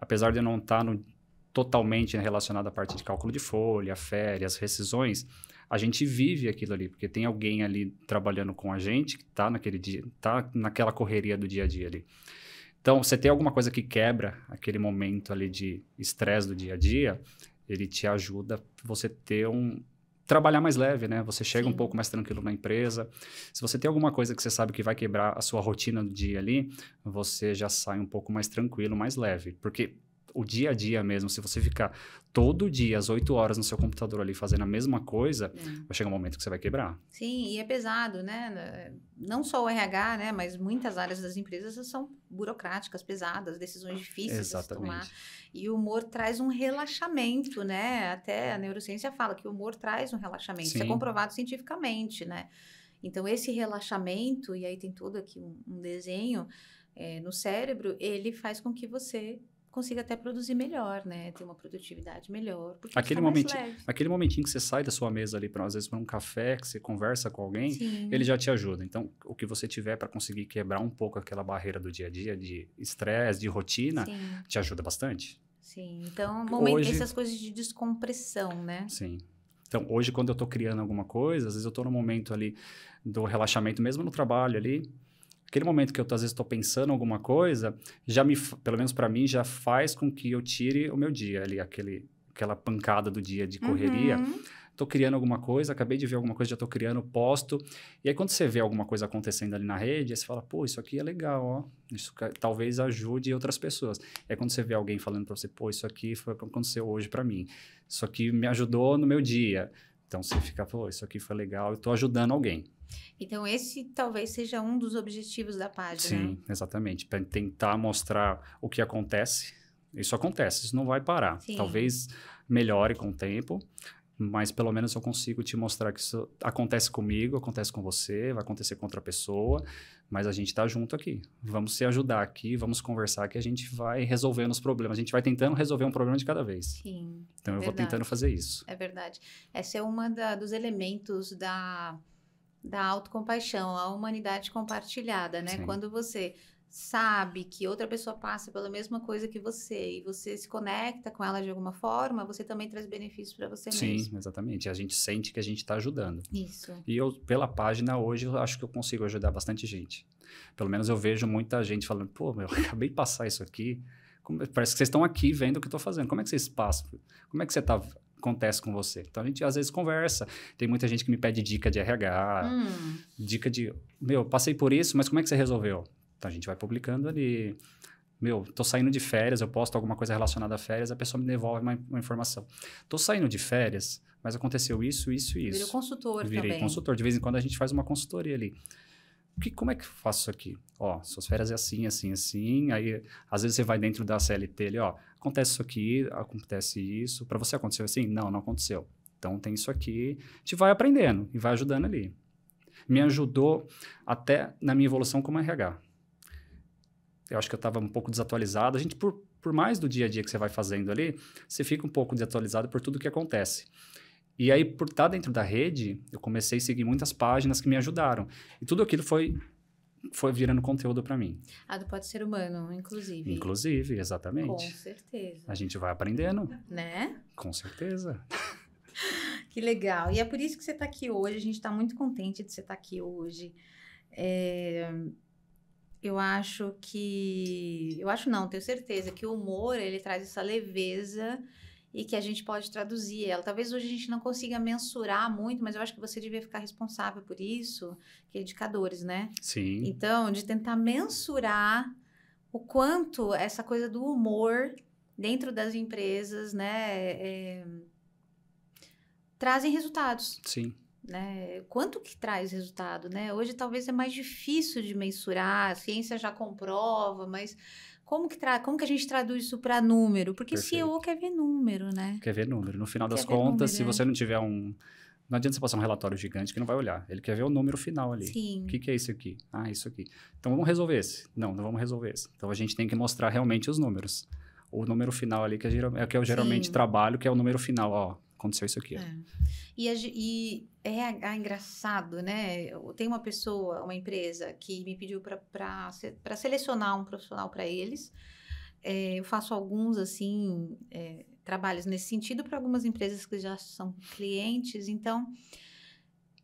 B: apesar de não estar no, totalmente relacionado à parte de cálculo de folha, férias, rescisões, a gente vive aquilo ali, porque tem alguém ali trabalhando com a gente que está naquele dia, tá naquela correria do dia a dia ali. Então, você tem alguma coisa que quebra aquele momento ali de estresse do dia a dia, ele te ajuda você ter um, trabalhar mais leve, né? Você chega Sim. um pouco mais tranquilo na empresa. Se você tem alguma coisa que você sabe que vai quebrar a sua rotina do dia ali, você já sai um pouco mais tranquilo, mais leve. Porque o dia a dia mesmo, se você ficar todo dia, às 8 horas, no seu computador ali fazendo a mesma coisa, é. vai chegar um momento que você vai quebrar.
A: Sim, e é pesado, né? Não só o RH, né? Mas muitas áreas das empresas são burocráticas, pesadas, decisões difíceis Exatamente. de tomar. E o humor traz um relaxamento, né? Até a neurociência fala que o humor traz um relaxamento. Sim. Isso é comprovado cientificamente, né? Então, esse relaxamento, e aí tem todo aqui um, um desenho é, no cérebro, ele faz com que você consiga até produzir melhor, né? Ter uma produtividade melhor. aquele, momento,
B: aquele momentinho que você sai da sua mesa ali, pra, às vezes para um café, que você conversa com alguém, Sim. ele já te ajuda. Então, o que você tiver para conseguir quebrar um pouco aquela barreira do dia a dia, de estresse, de rotina, Sim. te ajuda bastante.
A: Sim, então, é momento, Hoje... essas coisas de descompressão, né?
B: Sim. Então, hoje, quando eu estou criando alguma coisa, às vezes eu estou no momento ali do relaxamento, mesmo no trabalho ali, aquele momento que eu às vezes estou pensando alguma coisa, já me, pelo menos para mim, já faz com que eu tire o meu dia ali, aquele, aquela pancada do dia de uhum. correria. Uhum. criando alguma coisa, acabei de ver alguma coisa, já estou criando, posto. E aí, quando você vê alguma coisa acontecendo ali na rede, aí você fala, pô, isso aqui é legal, ó. Isso talvez ajude outras pessoas. É quando você vê alguém falando para você, pô, isso aqui foi o que aconteceu hoje para mim. Isso aqui me ajudou no meu dia. Então você fica, pô, isso aqui foi legal, eu estou ajudando alguém.
A: Então, esse talvez seja um dos objetivos da página. Sim,
B: exatamente. Para tentar mostrar o que acontece. Isso acontece, isso não vai parar. Sim. Talvez melhore com o tempo, mas pelo menos eu consigo te mostrar que isso acontece comigo, acontece com você, vai acontecer com outra pessoa, mas a gente está junto aqui. Vamos se ajudar aqui, vamos conversar que a gente vai resolvendo os problemas. A gente vai tentando resolver um problema de cada vez. Sim. Então é eu verdade. vou tentando fazer isso.
A: É verdade. Essa é uma dos elementos da da autocompaixão, a humanidade compartilhada, né? Sim. Quando você sabe que outra pessoa passa pela mesma coisa que você e você se conecta com ela de alguma forma, você também traz benefícios para você Sim, mesmo.
B: Sim, exatamente. A gente sente que a gente está ajudando. Isso. E eu, pela página, hoje, eu acho que eu consigo ajudar bastante gente. Pelo menos eu vejo muita gente falando, pô, meu, eu acabei de passar isso aqui. Como, parece que vocês estão aqui vendo o que eu estou fazendo. Como é que vocês passam? Como é que você está acontece com você. Então a gente às vezes conversa. Tem muita gente que me pede dica de RH, hum. dica de, meu, passei por isso, mas como é que você resolveu? Então a gente vai publicando ali. Meu, tô saindo de férias, eu posto alguma coisa relacionada a férias, a pessoa me devolve uma, uma informação. Tô saindo de férias, mas aconteceu isso, isso e isso. Virei consultor Virei também. consultor. De vez em quando a gente faz uma consultoria ali. Que, como é que eu faço isso aqui? Ó, suas férias é assim, assim, assim. Aí, às vezes você vai dentro da CLT ali, ó acontece isso aqui, acontece isso. Para você aconteceu assim? Não, não aconteceu. Então tem isso aqui. te vai aprendendo e vai ajudando ali. Me ajudou até na minha evolução como RH. Eu acho que eu estava um pouco desatualizado. A gente, por, por mais do dia a dia que você vai fazendo ali, você fica um pouco desatualizado por tudo que acontece. E aí, por estar tá dentro da rede, eu comecei a seguir muitas páginas que me ajudaram. E tudo aquilo foi foi virando conteúdo para mim.
A: Ah, do Pode Ser Humano, inclusive.
B: Inclusive, exatamente. Com
A: certeza.
B: A gente vai aprendendo. Né? Com certeza.
A: que legal. E é por isso que você está aqui hoje. A gente está muito contente de você estar tá aqui hoje. É... Eu acho que... Eu acho não, tenho certeza que o humor, ele traz essa leveza e que a gente pode traduzir ela. Talvez hoje a gente não consiga mensurar muito, mas eu acho que você devia ficar responsável por isso, que é indicadores, né?
B: Sim. Então, de tentar
A: mensurar o quanto essa coisa do humor dentro das empresas, né, é, trazem resultados. Sim. Né? Quanto que traz resultado, né? Hoje talvez é mais difícil de mensurar, a ciência já comprova, mas como que, tra... Como que a gente traduz isso para número? Porque Perfeito. CEO quer ver número, né?
B: Quer ver número. No final quer das contas, número, se é. você não tiver um. Não adianta você passar um relatório gigante que não vai olhar. Ele quer ver o número final ali. Sim. O que, que é isso aqui? Ah, isso aqui. Então vamos resolver esse. Não, não vamos resolver esse. Então a gente tem que mostrar realmente os números. O número final ali, que é, é o que eu geralmente Sim. trabalho, que é o número final. Ó, aconteceu isso aqui. É.
A: E, a, e é, ah, engraçado, né? Tem uma pessoa, uma empresa que me pediu para selecionar um profissional para eles. É, eu faço alguns assim é, trabalhos nesse sentido para algumas empresas que já são clientes. Então,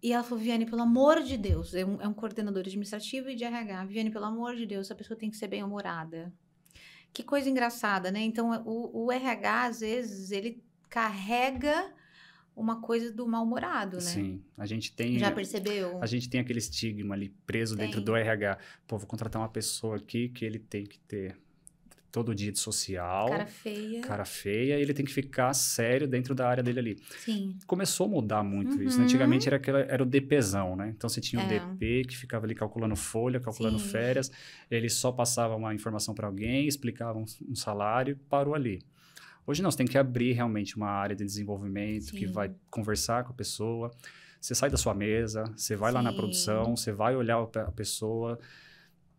A: e ela falou, Viane, pelo amor de Deus, é um, é um coordenador administrativo e de RH. Viane, pelo amor de Deus, a pessoa tem que ser bem humorada. Que coisa engraçada, né? Então, o, o RH, às vezes, ele carrega uma coisa do mal-humorado, né? Sim,
B: a gente tem... Já percebeu? A gente tem aquele estigma ali preso tem. dentro do RH. Pô, vou contratar uma pessoa aqui que ele tem que ter todo dia de social. Cara feia. Cara feia, e ele tem que ficar sério dentro da área dele ali. Sim. Começou a mudar muito uhum. isso. Né? Uhum. Antigamente era, aquela, era o DPzão, né? Então você tinha é. o DP que ficava ali calculando folha, calculando Sim. férias, ele só passava uma informação para alguém, explicava um, um salário e parou ali. Hoje não, você tem que abrir realmente uma área de desenvolvimento Sim. que vai conversar com a pessoa. Você sai da sua mesa, você vai Sim. lá na produção, você vai olhar a pessoa.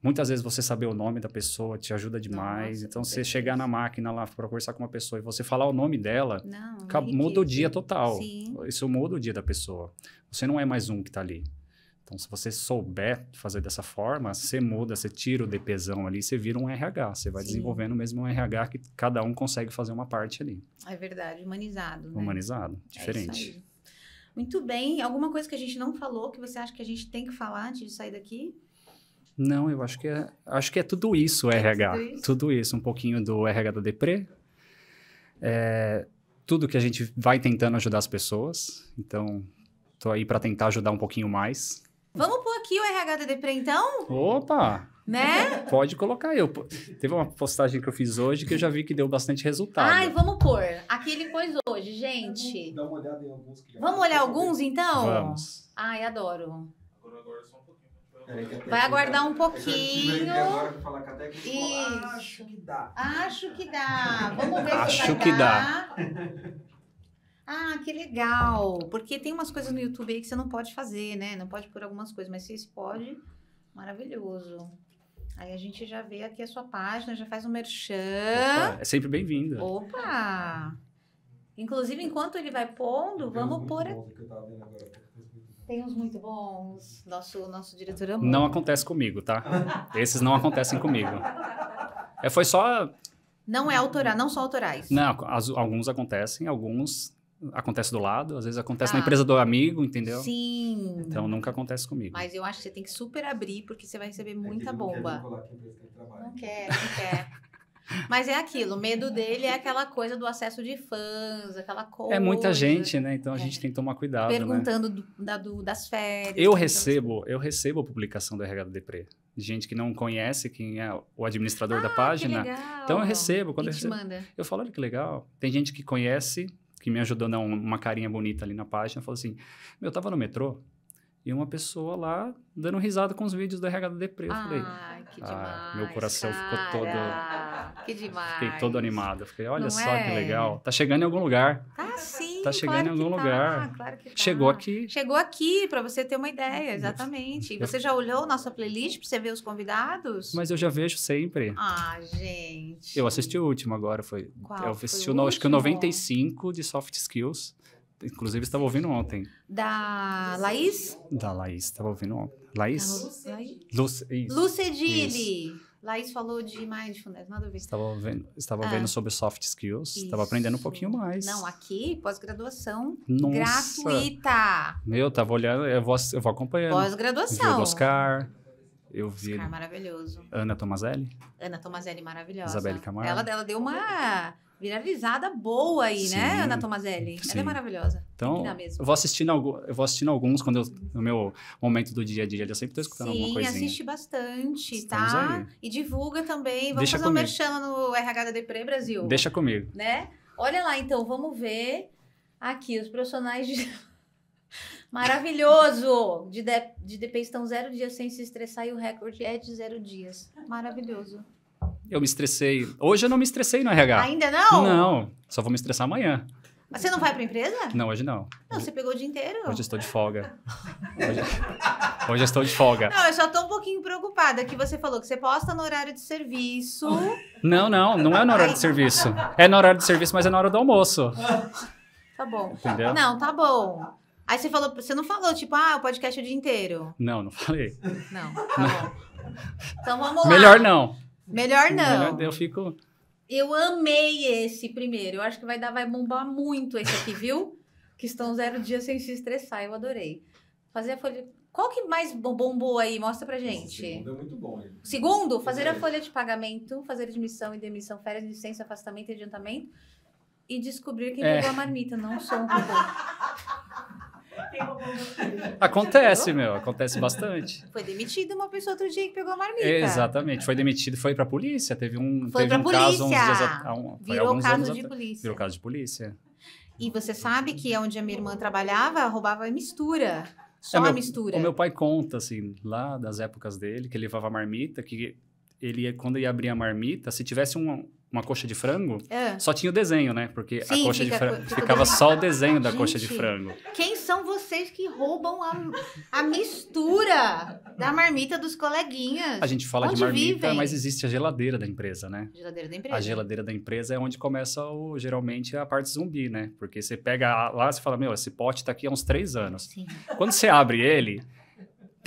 B: Muitas vezes você saber o nome da pessoa te ajuda demais. Nossa, então, você chegar na máquina lá para conversar com uma pessoa e você falar o nome dela, não, é muda o dia total. Sim. Isso muda o dia da pessoa. Você não é mais um que está ali. Então, se você souber fazer dessa forma, você muda, você tira o DPzão ali, você vira um RH. Você vai Sim. desenvolvendo mesmo um RH que cada um consegue fazer uma parte ali.
A: É verdade, humanizado. Né?
B: Humanizado, é diferente. É
A: muito bem. Alguma coisa que a gente não falou que você acha que a gente tem que falar antes de sair daqui?
B: Não, eu acho que é, acho que é tudo isso, é RH. Tudo isso? tudo isso? um pouquinho do RH da Depre. É, tudo que a gente vai tentando ajudar as pessoas. Então, tô aí para tentar ajudar um pouquinho mais
A: aqui o RHDD para então?
B: Opa! Né? Pode colocar eu. Teve uma postagem que eu fiz hoje que eu já vi que deu bastante resultado. Ai,
A: vamos pôr. Aqui ele pôs hoje, gente. Dá uma olhada
D: em
B: alguns.
A: Que já vamos olhar alguns, então? Vamos. Ai, adoro.
B: Agora, é só um pouquinho. Vai aguardar um
A: pouquinho. Isso. Acho que dá. Acho que dá. Vamos ver Acho se vai que dar. dá. Ah, que legal! Porque tem umas coisas no uhum. YouTube aí que você não pode fazer, né? Não pode pôr algumas coisas, mas vocês podem. Maravilhoso. Aí a gente já vê aqui a sua página, já faz um merchan.
B: Opa, é sempre bem-vindo.
A: Opa! Inclusive, enquanto ele vai pondo, vamos pôr. Tem uns muito bons. Nosso, nosso diretor é bom. Não
B: acontece comigo, tá? Esses não acontecem comigo. É, foi só.
A: Não é autoral, não são autorais. Não,
B: as, alguns acontecem, alguns acontece do lado, às vezes acontece ah, na empresa do amigo, entendeu?
A: Sim. Então nunca
B: acontece comigo.
A: Mas eu acho que você tem que super abrir, porque você vai receber muita é que bomba. Não quer, não quer. Mas é aquilo, o medo dele é aquela coisa do acesso de fãs, aquela coisa. É muita gente,
B: né? Então a é. gente tem que tomar cuidado. Né? Perguntando
A: né? do, da, do, das férias. Eu
B: recebo, eu recebo a publicação do RH do Depre. De gente que não conhece quem é o administrador ah, da página. Então eu recebo. Quando e eu recebo, manda. Eu falo, olha que legal. Tem gente que conhece que me ajudou a dar uma carinha bonita ali na página, falou assim: Meu, eu tava no metrô e uma pessoa lá dando risada com os vídeos do RHD do Eu ah, falei: que ah, demais, Meu coração cara. ficou todo. Que demais. Fiquei todo animado. Fiquei: Olha Não só é? que legal. Tá chegando em algum lugar.
A: Tá sim tá chegando claro em algum tá, lugar. Ah,
B: tá. Chegou aqui.
A: Chegou aqui, para você ter uma ideia, exatamente. E você já olhou nossa playlist para você ver os convidados? Mas
B: eu já vejo sempre.
A: Ah, gente.
B: Eu assisti o último agora, foi. Qual eu assisti foi o, acho que o 95 de Soft Skills. Inclusive, estava ouvindo ontem.
A: Da Laís?
B: Da Laís, estava ouvindo ontem. Laís? Da
A: Lucedili. Laís falou de mindfulness, nada eu ver.
B: Estava vendo, estava ah, vendo sobre soft skills, estava aprendendo um pouquinho mais. Não,
A: aqui, pós-graduação gratuita.
B: Meu, tava olhando, eu vou, eu vou acompanhando. Pós-graduação. Oscar. Eu vi. Oscar maravilhoso. Ana Tomazelli.
A: Ana Tomazelli maravilhosa. Isabelle Camargo. Ela dela deu uma viralizada boa aí, né, Sim. né, Ana Tomazelli? Sim. Ela é maravilhosa. Então, eu vou
B: assistindo alguns, eu vou assistindo alguns quando eu, no meu momento do dia a dia, eu sempre tô escutando Sim, alguma coisinha. Sim, assiste
A: bastante, tá? Estamos tá? Aí. E divulga também. Vamos Deixa fazer comigo. um merchan no RH da Depre Brasil. Deixa comigo. Né? Olha lá, então, vamos ver aqui os profissionais de... Maravilhoso! De, de, de estão zero dias sem se estressar e o recorde é de zero dias. Maravilhoso.
B: Eu me estressei. Hoje eu não me estressei no RH. Ainda não? Não. Só vou me estressar amanhã.
A: Mas você não vai para empresa? Não,
B: hoje não. Não, você
A: pegou o dia inteiro. Hoje eu
B: estou de folga. Hoje, hoje eu estou de folga. Não,
A: eu só estou um pouquinho preocupada que você falou que você posta no horário de serviço.
B: Não, não, não é no horário de serviço. É no horário de serviço, mas é na hora do almoço.
A: Tá bom. Entendeu? Não, tá bom. Aí você falou, você não falou, tipo, ah, o podcast é o dia inteiro.
B: Não, não falei. Não, tá não.
A: Então vamos lá. Melhor não. Melhor não. Melhor eu fico. Eu amei esse primeiro. Eu acho que vai dar, vai bombar muito esse aqui, viu? que estão zero dias sem se estressar. Eu adorei. Fazer a folha. Qual que mais bombou aí? Mostra pra gente. Esse segundo é muito bom. Hein? Segundo, fazer a é. folha de pagamento, fazer admissão e demissão, férias, licença, afastamento e adiantamento. E descobrir quem é. pegou a marmita. Não sou um robô.
B: Acontece, meu, acontece bastante.
A: Foi demitida uma pessoa outro dia que pegou a marmita. Exatamente,
B: foi demitido, foi pra polícia. Teve um, foi teve um polícia. caso uns dias atrás. um, Virou caso de polícia. Virou caso de polícia.
A: E você sabe que é onde a minha irmã trabalhava, roubava mistura. É, só é, meu, a mistura. O meu
B: pai conta, assim, lá das épocas dele, que ele levava marmita, que ele, quando ia abrir a marmita, se tivesse um, uma coxa de frango, é. só tinha o desenho, né? Porque Sim, a coxa fica, de frango fica, ficava só o desenho da Gente, coxa de frango.
A: Quem são vocês que roubam a, a mistura da marmita dos coleguinhas? A gente fala onde de marmita, vivem? mas existe
B: a geladeira da empresa, né?
A: Geladeira da empresa. A
B: geladeira da empresa é onde começa o, geralmente a parte zumbi, né? Porque você pega lá e fala, meu, esse pote tá aqui há uns três anos. Sim. Quando você abre ele,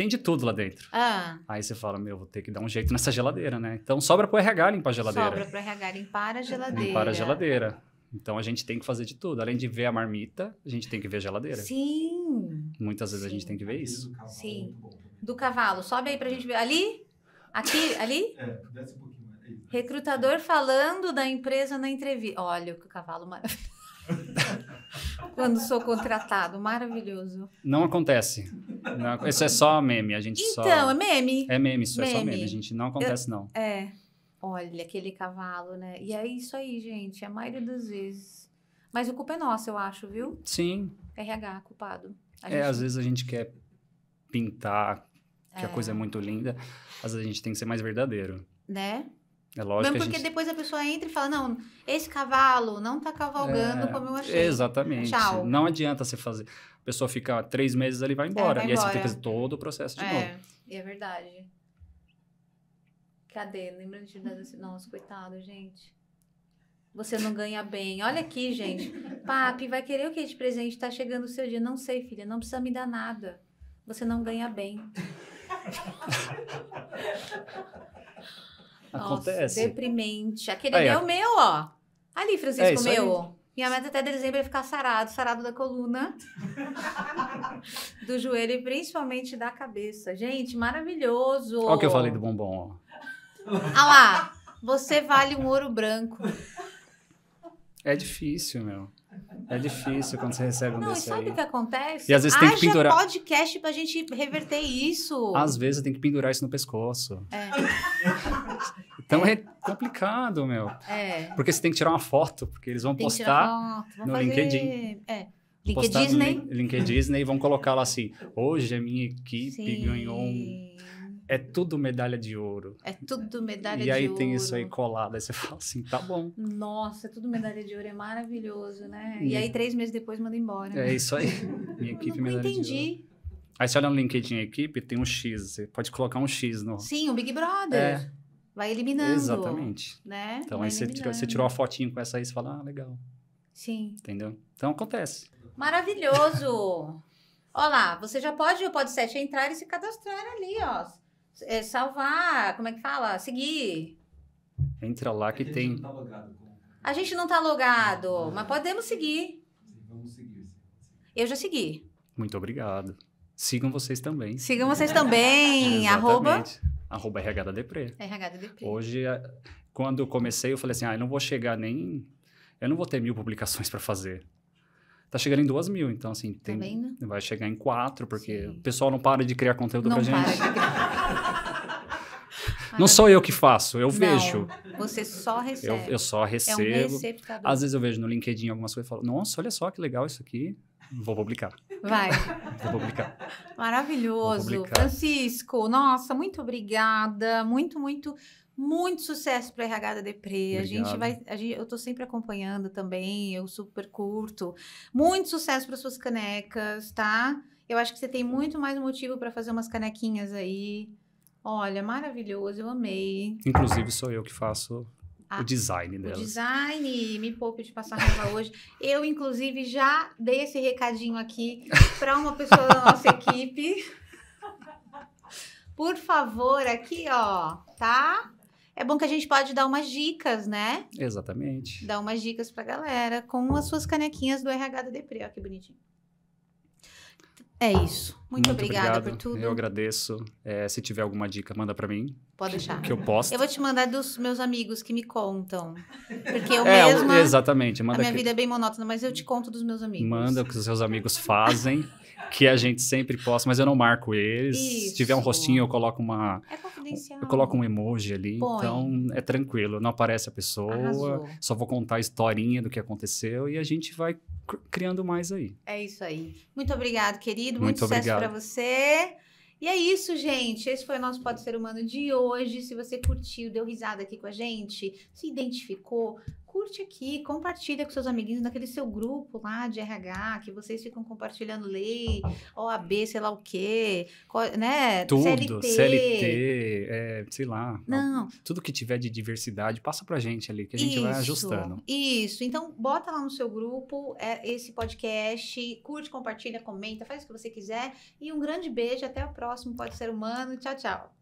B: tem de tudo lá dentro. Ah. Aí você fala, meu, vou ter que dar um jeito nessa geladeira, né? Então sobra pro RH limpar a geladeira. Sobra pro
A: RH limpar a geladeira. Limpar a
B: geladeira. Então a gente tem que fazer de tudo. Além de ver a marmita, a gente tem que ver a geladeira.
A: Sim.
B: Muitas vezes Sim. a gente tem que ver isso. Do é
A: Sim. Né? Do cavalo. Sobe aí pra gente ver. Ali? Aqui? Ali?
D: É, desce um pouquinho
A: mais. Recrutador falando da empresa na entrevista. Olha, que cavalo maravilhoso. quando sou contratado. Maravilhoso.
B: Não acontece. Não, isso é só meme, a gente então, só. Então, é meme? É meme, isso meme. é só meme. A gente não acontece, Eu, não.
A: É. Olha, aquele cavalo, né? E é isso aí, gente. A maioria das vezes. Mas a culpa é nossa, eu acho, viu? Sim. RH, culpado. É, às
B: vezes a gente quer pintar que é. a coisa é, é muito linda. Às vezes a gente tem que ser mais verdadeiro. Né? É lógico. Mesmo porque gente...
A: depois a pessoa entra e fala: não, esse cavalo não tá cavalgando é, como eu achei. Exatamente. Tchau. Não
B: adianta você fazer. A pessoa fica três meses ali vai é, embora. É, vai e embora. aí você tem que fazer todo o processo de é, novo.
A: É, verdade. Cadê? Lembra de dar esse. Nossa, coitado, gente. Você não ganha bem. Olha aqui, gente. Papi, vai querer o que de presente? Tá chegando o seu dia. Não sei, filha. Não precisa me dar nada. Você não ganha bem.
D: Acontece. Nossa,
A: deprimente. Aquele ali é o meu, ó. Ali, Francisco, é, meu. Aí. Minha meta é até dezembro é ficar sarado, sarado da coluna, do joelho e principalmente da cabeça. Gente, maravilhoso. Olha o que eu falei do
B: bombom,
D: ó.
A: Ah lá, você vale um ouro branco.
B: É difícil, meu. É difícil quando você recebe um não, desse sabe aí. sabe o que acontece? E às vezes Haja tem que pendurar...
A: podcast pra gente reverter isso. Às
B: vezes tem que pendurar isso no pescoço. É. Então é, é complicado, meu. É. Porque você tem que tirar uma foto, porque eles vão tem postar foto, no fazer... LinkedIn.
A: É. LinkedIn, Disney. Né?
B: LinkedIn né, e vão colocar lá assim, hoje a é minha equipe Sim. ganhou um é tudo medalha de ouro. É
A: tudo medalha e de ouro. E aí tem isso
B: aí colado, aí você fala assim, tá bom.
A: Nossa, tudo medalha de ouro, é maravilhoso, né? E, e aí três meses depois manda embora. É isso aí.
B: Minha equipe eu medalha entendi. de ouro. entendi. Aí você olha no LinkedIn equipe, tem um X, você pode colocar um X no... Sim,
A: o Big Brother. É. Vai eliminando. Exatamente. Né? Então Vai aí você tirou, você tirou a
B: fotinho com essa aí, você fala, ah, legal. Sim. Entendeu? Então acontece.
A: Maravilhoso! Olá, você já pode o Podset é entrar e se cadastrar ali, ó é, salvar, como é que fala? Seguir.
B: Entra lá que a tem. Tá logado, é?
A: a gente não tá logado, mas podemos seguir. vamos seguir. Eu já segui.
B: Muito obrigado. Sigam vocês também. Sigam vocês também. arroba. Arroba RH da Depre.
A: RH da Depre.
B: Hoje, é, quando eu comecei, eu falei assim, ah, eu não vou chegar nem... Eu não vou ter mil publicações para fazer tá chegando em 2 mil. Então, assim, tá tem, né? vai chegar em quatro, porque Sim. o pessoal não para de criar conteúdo não pra gente. não sou eu que faço, eu não, vejo.
A: Você só recebe. Eu, eu só recebo. É um Às vezes
B: eu vejo no LinkedIn algumas coisas e falo, nossa, olha só que legal isso aqui. Vou publicar. Vai. Vou publicar.
A: Maravilhoso. Vou publicar. Francisco, nossa, muito obrigada. Muito, muito. Muito sucesso para RH da Depre. A gente vai. A gente, eu estou sempre acompanhando também, eu super curto. Muito sucesso para suas canecas, tá? Eu acho que você tem muito mais motivo para fazer umas canequinhas aí. Olha, maravilhoso, eu amei. Inclusive,
B: sou eu que faço ah, o design dela. O
A: design, me poupe de passar raiva hoje. Eu, inclusive, já dei esse recadinho aqui para uma pessoa da nossa equipe. Por favor, aqui, ó, tá? é bom que a gente pode dar umas dicas, né?
B: Exatamente.
A: Dar umas dicas pra galera com as suas canequinhas do RH da Depre, Olha que bonitinho.
B: É isso. Muito, Muito obrigada obrigado. por tudo. Eu agradeço. É, se tiver alguma dica, manda para mim. Pode deixar. Que eu posso. Eu vou
A: te mandar dos meus amigos que me contam. Porque eu é, mesma.
B: Exatamente. Manda a minha que... vida é
A: bem monótona, mas eu te conto dos meus amigos.
B: Manda o que os seus amigos fazem, que a gente sempre posta, mas eu não marco eles. Isso. Se tiver um rostinho, eu coloco uma. É confidencial. Eu coloco um emoji ali. Põe. Então é tranquilo. Não aparece a pessoa. Arrasou. Só vou contar a historinha do que aconteceu e a gente vai criando mais aí.
A: É isso aí. Muito obrigado, querido. Muito, Muito sucesso para você. E é isso, gente. Esse foi o nosso Pode Ser Humano de hoje. Se você curtiu, deu risada aqui com a gente, se identificou, curte aqui, compartilha com seus amiguinhos naquele seu grupo lá de RH, que vocês ficam compartilhando lei, OAB, sei lá o quê, né? Tudo, CLT, CLT
B: é, sei lá. É Não. Tudo que tiver de diversidade, passa pra gente ali, que a gente isso, vai ajustando.
A: Isso, então bota lá no seu grupo é, esse podcast, curte, compartilha, comenta, faz o que você quiser. E um grande beijo, até o próximo Pode Ser Humano. Tchau, tchau.